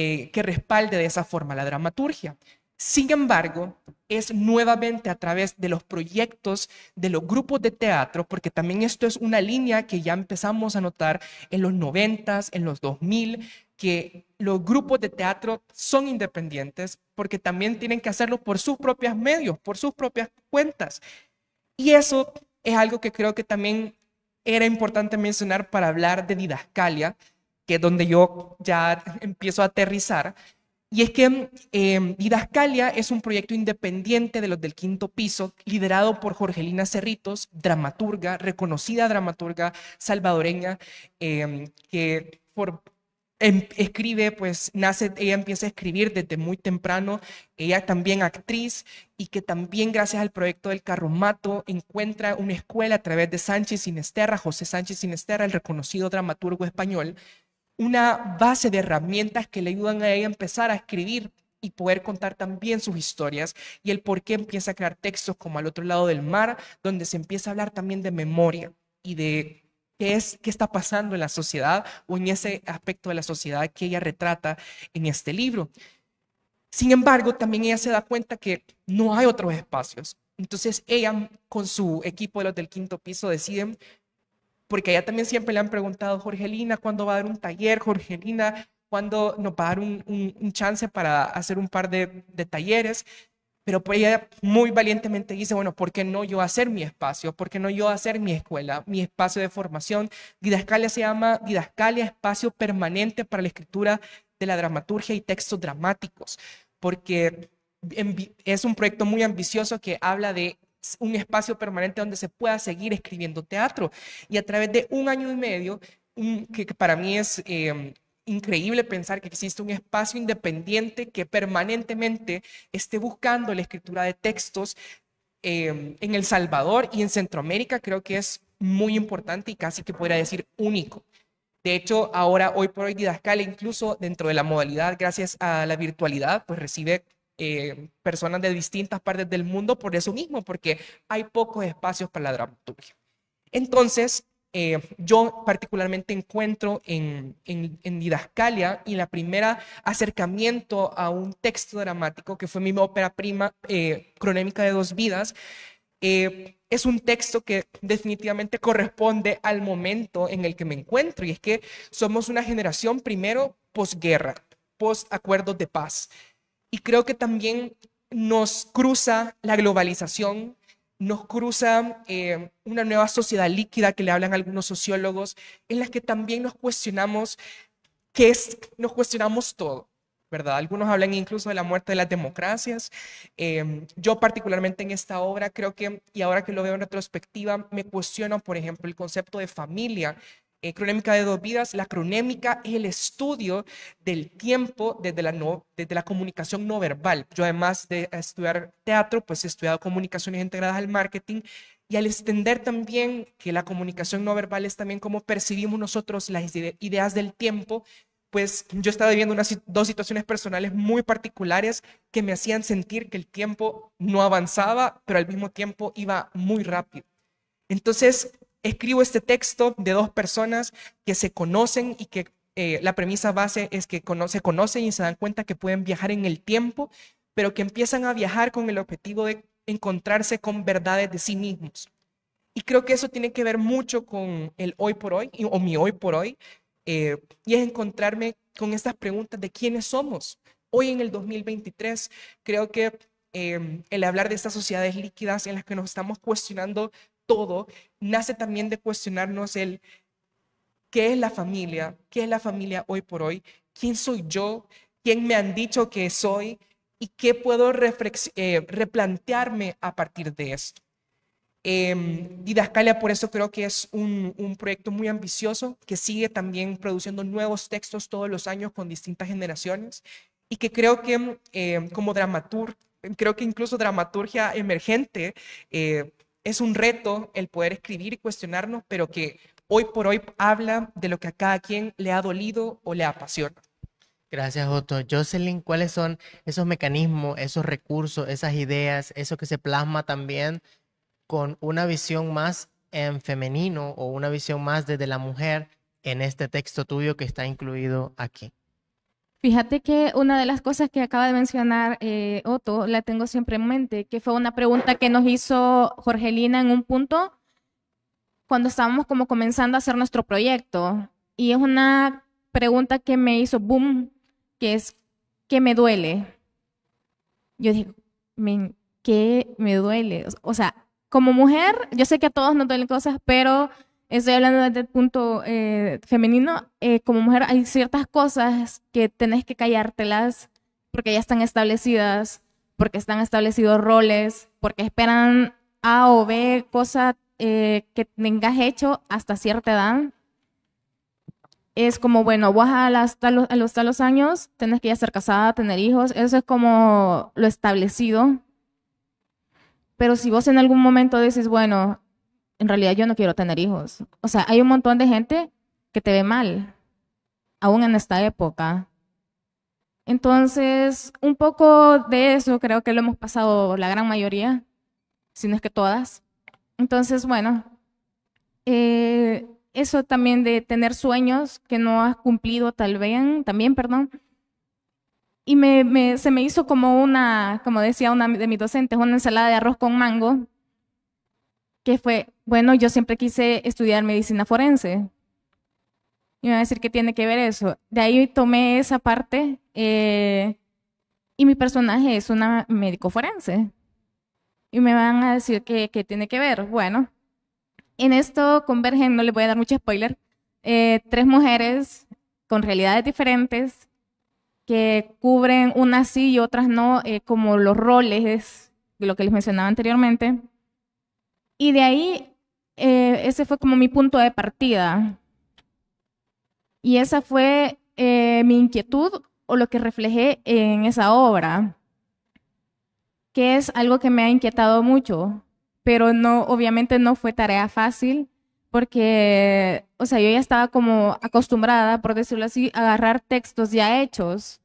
eh, que respalde de esa forma la dramaturgia. Sin embargo, es nuevamente a través de los proyectos de los grupos de teatro, porque también esto es una línea que ya empezamos a notar en los 90, en los 2000, que los grupos de teatro son independientes porque también tienen que hacerlo por sus propios medios, por sus propias cuentas. Y eso es algo que creo que también era importante mencionar para hablar de Didascalia, que es donde yo ya empiezo a aterrizar. Y es que eh, Didascalia es un proyecto independiente de los del quinto piso, liderado por Jorgelina Cerritos, dramaturga, reconocida dramaturga salvadoreña, em, que por, em, escribe, pues nace, ella empieza a escribir desde muy temprano, ella también actriz y que también gracias al proyecto del Carromato encuentra una escuela a través de Sánchez Sinesterra, José Sánchez Sinesterra, el reconocido dramaturgo español, una base de herramientas que le ayudan a ella a empezar a escribir y poder contar también sus historias y el por qué empieza a crear textos como al otro lado del mar, donde se empieza a hablar también de memoria y de qué es qué está pasando en la sociedad o en ese aspecto de la sociedad que ella retrata en este libro. Sin embargo, también ella se da cuenta que no hay otros espacios. Entonces ella con su equipo de los del quinto piso deciden porque ella también siempre le han preguntado, Jorgelina, ¿cuándo va a dar un taller? Jorgelina, ¿cuándo nos va a dar un, chance para hacer un par de, talleres? Pero pues ella muy valientemente dice, bueno, ¿por qué no yo hacer mi espacio? ¿Por qué no yo hacer mi escuela, mi espacio de formación? Didascalia se llama Didascalia, espacio permanente para la escritura de la dramaturgia y textos dramáticos, porque es un proyecto muy ambicioso que habla de un espacio permanente donde se pueda seguir escribiendo teatro. Y a través de un año y medio, que, para mí es... Em, increíble pensar que existe un espacio independiente que permanentemente esté buscando la escritura de textos em, en El Salvador y en Centroamérica. Creo que es muy importante y casi que podría decir único. De hecho, ahora, hoy por hoy, Didascal, incluso dentro de la modalidad, gracias a la virtualidad, pues recibe eh, personas de distintas partes del mundo por eso mismo, porque hay pocos espacios para la dramaturgia. Entonces, eh, yo particularmente encuentro en, en, y la primera acercamiento a un texto dramático, que fue mi ópera prima, eh, Cronémica de dos vidas, es un texto que definitivamente corresponde al momento en el que me encuentro, y es que somos una generación primero posguerra, post acuerdos de paz. Y creo que también nos cruza la globalización, nos cruza eh, una nueva sociedad líquida que le hablan algunos sociólogos, en las que también nos cuestionamos qué es, nos cuestionamos todo. ¿verdad? Algunos hablan incluso de la muerte de las democracias. Eh, yo particularmente en esta obra creo que, y ahora que lo veo en retrospectiva, me cuestiono, por ejemplo, el concepto de familia eh, cronémica de dos vidas, la cronémica es el estudio del tiempo desde la, no, desde la comunicación no verbal. Yo además de estudiar teatro, pues he estudiado comunicaciones integradas al marketing y al extender también que la comunicación no verbal es también cómo percibimos nosotros las ideas del tiempo, pues yo estaba viviendo unas dos situaciones personales muy particulares que me hacían sentir que el tiempo no avanzaba, pero al mismo tiempo iba muy rápido. Entonces, escribo este texto de dos personas que se conocen y que eh, la premisa base es que se conocen y se dan cuenta que pueden viajar en el tiempo, pero que empiezan a viajar con el objetivo de encontrarse con verdades de sí mismos. Y creo que eso tiene que ver mucho con el hoy por hoy, o mi hoy por hoy, eh, y es encontrarme con estas preguntas de quiénes somos. Hoy en el 2023, creo que eh, el hablar de estas sociedades líquidas en las que nos estamos cuestionando todo, nace también de cuestionarnos el qué es la familia, qué es la familia hoy por hoy, quién soy yo, quién me han dicho que soy y qué puedo eh, replantearme a partir de esto. Eh, em, Didascalia, por eso creo que es un, proyecto muy ambicioso, que sigue también produciendo nuevos textos todos los años con distintas generaciones y que creo que em, como dramaturg, creo que incluso dramaturgia emergente, eh, es un reto el poder escribir y cuestionarnos, pero que hoy por hoy habla de lo que a cada quien le ha dolido o le apasiona. Gracias, Otto. Jocelyn, ¿cuáles son esos mecanismos, esos recursos, esas ideas, eso que se plasma también con una visión más en femenino o una visión más desde la mujer en este texto tuyo que está incluido aquí? Fíjate que una de las cosas que acaba de mencionar eh, Otto, la tengo siempre en mente, que fue una pregunta que nos hizo Jorgelina en un punto cuando estábamos como comenzando a hacer nuestro proyecto. Y es una pregunta que me hizo boom, que es, ¿qué me duele? Yo dije, ¿qué me duele? O sea, como mujer, yo sé que a todos nos duelen cosas, pero estoy hablando desde el punto eh, femenino, eh, como mujer hay ciertas cosas que tenés que callártelas porque ya están establecidas, porque están establecidos roles, porque esperan A o B cosa eh, que tengas hecho hasta cierta edad. Es como, bueno, vos a, los, a los talos años tenés que ya ser casada, tener hijos, eso es como lo establecido. Pero si vos en algún momento dices, bueno, en realidad yo no quiero tener hijos. O sea, hay un montón de gente que te ve mal, aún en esta época. Entonces, un poco de eso creo que lo hemos pasado la gran mayoría, si no es que todas. Entonces, bueno, eh, eso también de tener sueños que no has cumplido tal vez, también, perdón. Y se me hizo como una, como decía una de mis docentes, una ensalada de arroz con mango, que fue bueno, yo siempre quise estudiar medicina forense. Y me van a decir que tiene que ver eso. De ahí tomé esa parte eh, y mi personaje es una médico forense. Y me van a decir que, tiene que ver. Bueno, en esto convergen, no les voy a dar mucho spoiler, eh, tres mujeres con realidades diferentes que cubren unas sí y otras no, eh, como los roles, lo que les mencionaba anteriormente. Y de ahí eh, ese fue como mi punto de partida. Y esa fue eh, mi inquietud o lo que reflejé en esa obra, que es algo que me ha inquietado mucho, pero no, obviamente no fue tarea fácil porque, o sea, yo ya estaba como acostumbrada, por decirlo así, a agarrar textos ya hechos.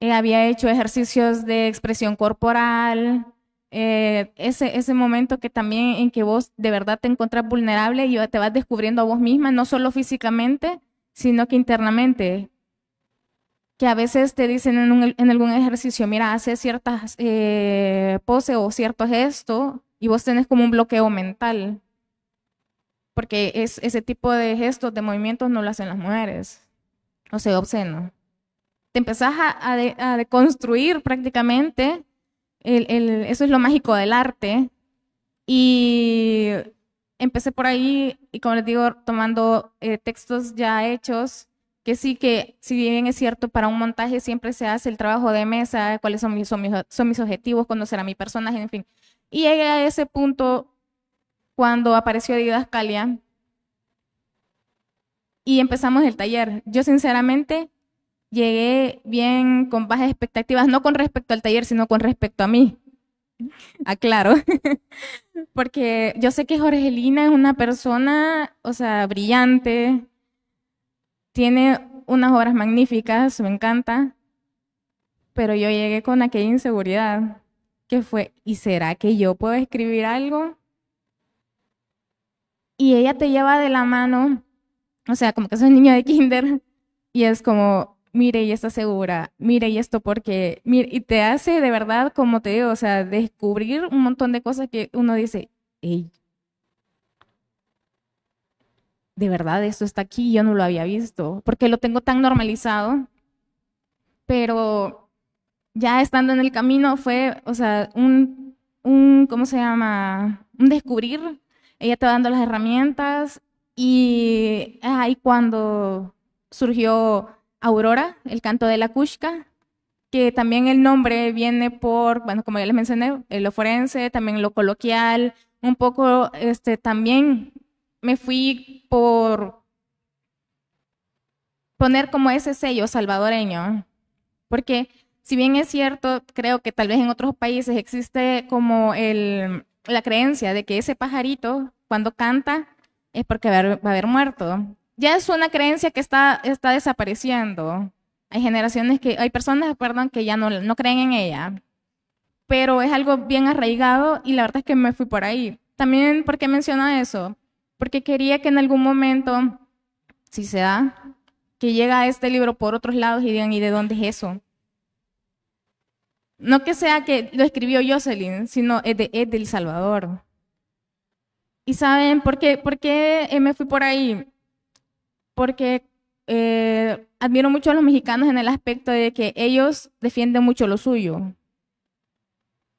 Eh, había hecho ejercicios de expresión corporal, eh, ese, ese momento que también en que vos de verdad te encontrás vulnerable y te vas descubriendo a vos misma, no solo físicamente, sino que internamente. Que a veces te dicen en, algún ejercicio, mira, hace ciertas eh, pose o cierto gesto y vos tenés como un bloqueo mental. Porque es, ese tipo de gestos, de movimientos no lo hacen las mujeres. O sea, obsceno. Te empezás a, de, a deconstruir prácticamente eso es lo mágico del arte. Y empecé por ahí, y como les digo, tomando eh, textos ya hechos, que sí que, si bien es cierto, para un montaje siempre se hace el trabajo de mesa, cuáles son mis, son mis, objetivos, conocer será mi personaje, en fin. Y llegué a ese punto cuando apareció Calia, y empezamos el taller. Yo sinceramente llegué bien con bajas expectativas, no con respecto al taller, sino con respecto a mí. Aclaro. Porque yo sé que Jorgelina es una persona, o sea, brillante, tiene unas obras magníficas, me encanta, pero yo llegué con aquella inseguridad que fue, ¿y será que yo puedo escribir algo? Y ella te lleva de la mano, o sea, como que un niño de kinder, y es como, mire y está segura, mire y esto porque, mire, y te hace de verdad, como te digo, o sea, descubrir un montón de cosas que uno dice, hey, de verdad esto está aquí, yo no lo había visto, porque lo tengo tan normalizado, pero ya estando en el camino fue, o sea, un, un ¿cómo se llama? Un descubrir, ella te va dando las herramientas y ahí cuando surgió Aurora, el canto de la Cushka, que también el nombre viene por, bueno, como ya les mencioné, lo forense, también lo coloquial, un poco, este, también me fui por poner como ese sello salvadoreño, porque si bien es cierto, creo que tal vez en otros países existe como el, la creencia de que ese pajarito cuando canta es porque va a haber muerto ya es una creencia que está, está desapareciendo. Hay generaciones que, hay personas, perdón, que ya no, no creen en ella, pero es algo bien arraigado y la verdad es que me fui por ahí. También, ¿por qué menciona eso? Porque quería que en algún momento, si se da, que llega a este libro por otros lados y digan, ¿y de dónde es eso? No que sea que lo escribió Jocelyn, sino es de, es de El Salvador. ¿Y saben por qué, por qué eh, me fui por ahí? porque eh, admiro mucho a los mexicanos en el aspecto de que ellos defienden mucho lo suyo.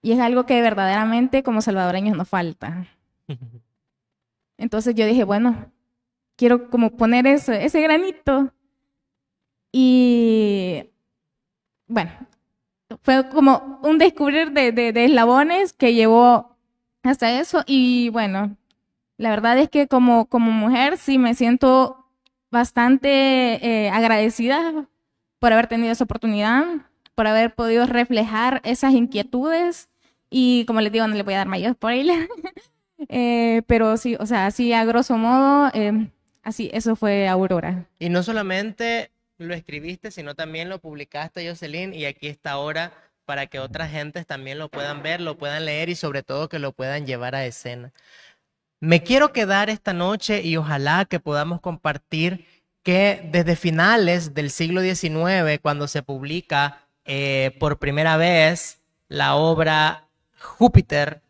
Y es algo que verdaderamente como salvadoreños nos falta. Entonces yo dije, bueno, quiero como poner ese granito. Y bueno, fue como un descubrir de, eslabones que llevó hasta eso. Y bueno, la verdad es que como mujer sí me siento bastante eh, agradecida por haber tenido esa oportunidad, por haber podido reflejar esas inquietudes y como les digo, no le voy a dar mayor spoiler, eh, pero sí, o sea, así a grosso modo, em, así, eso fue Aurora. Y no solamente lo escribiste, sino también lo publicaste, Jocelyn, y aquí está ahora para que otras gentes también lo puedan ver, lo puedan leer y sobre todo que lo puedan llevar a escena. Me quiero quedar esta noche y ojalá que podamos compartir que desde finales del siglo XIX, cuando se publica eh, por primera vez la obra Júpiter,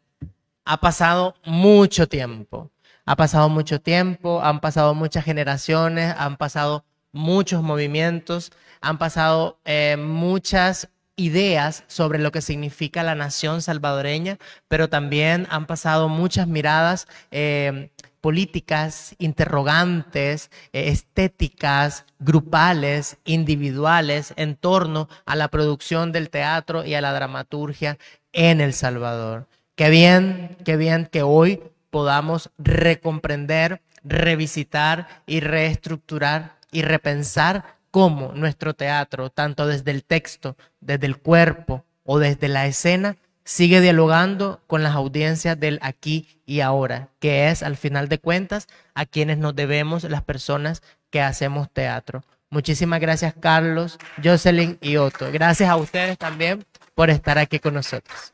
ha pasado mucho tiempo. Ha pasado mucho tiempo, han pasado muchas generaciones, han pasado muchos movimientos, han pasado eh, muchas ideas sobre lo que significa la nación salvadoreña, pero también han pasado muchas miradas eh, políticas, interrogantes, eh, estéticas, grupales, individuales, en torno a la producción del teatro y a la dramaturgia en El Salvador. Qué bien, qué bien que hoy podamos recomprender, revisitar y reestructurar y repensar cómo nuestro teatro, tanto desde el texto, desde el cuerpo o desde la escena, sigue dialogando con las audiencias del aquí y ahora, que es al final de cuentas a quienes nos debemos las personas que hacemos teatro. Muchísimas gracias Carlos, Jocelyn y Otto. Gracias a ustedes también por estar aquí con nosotros.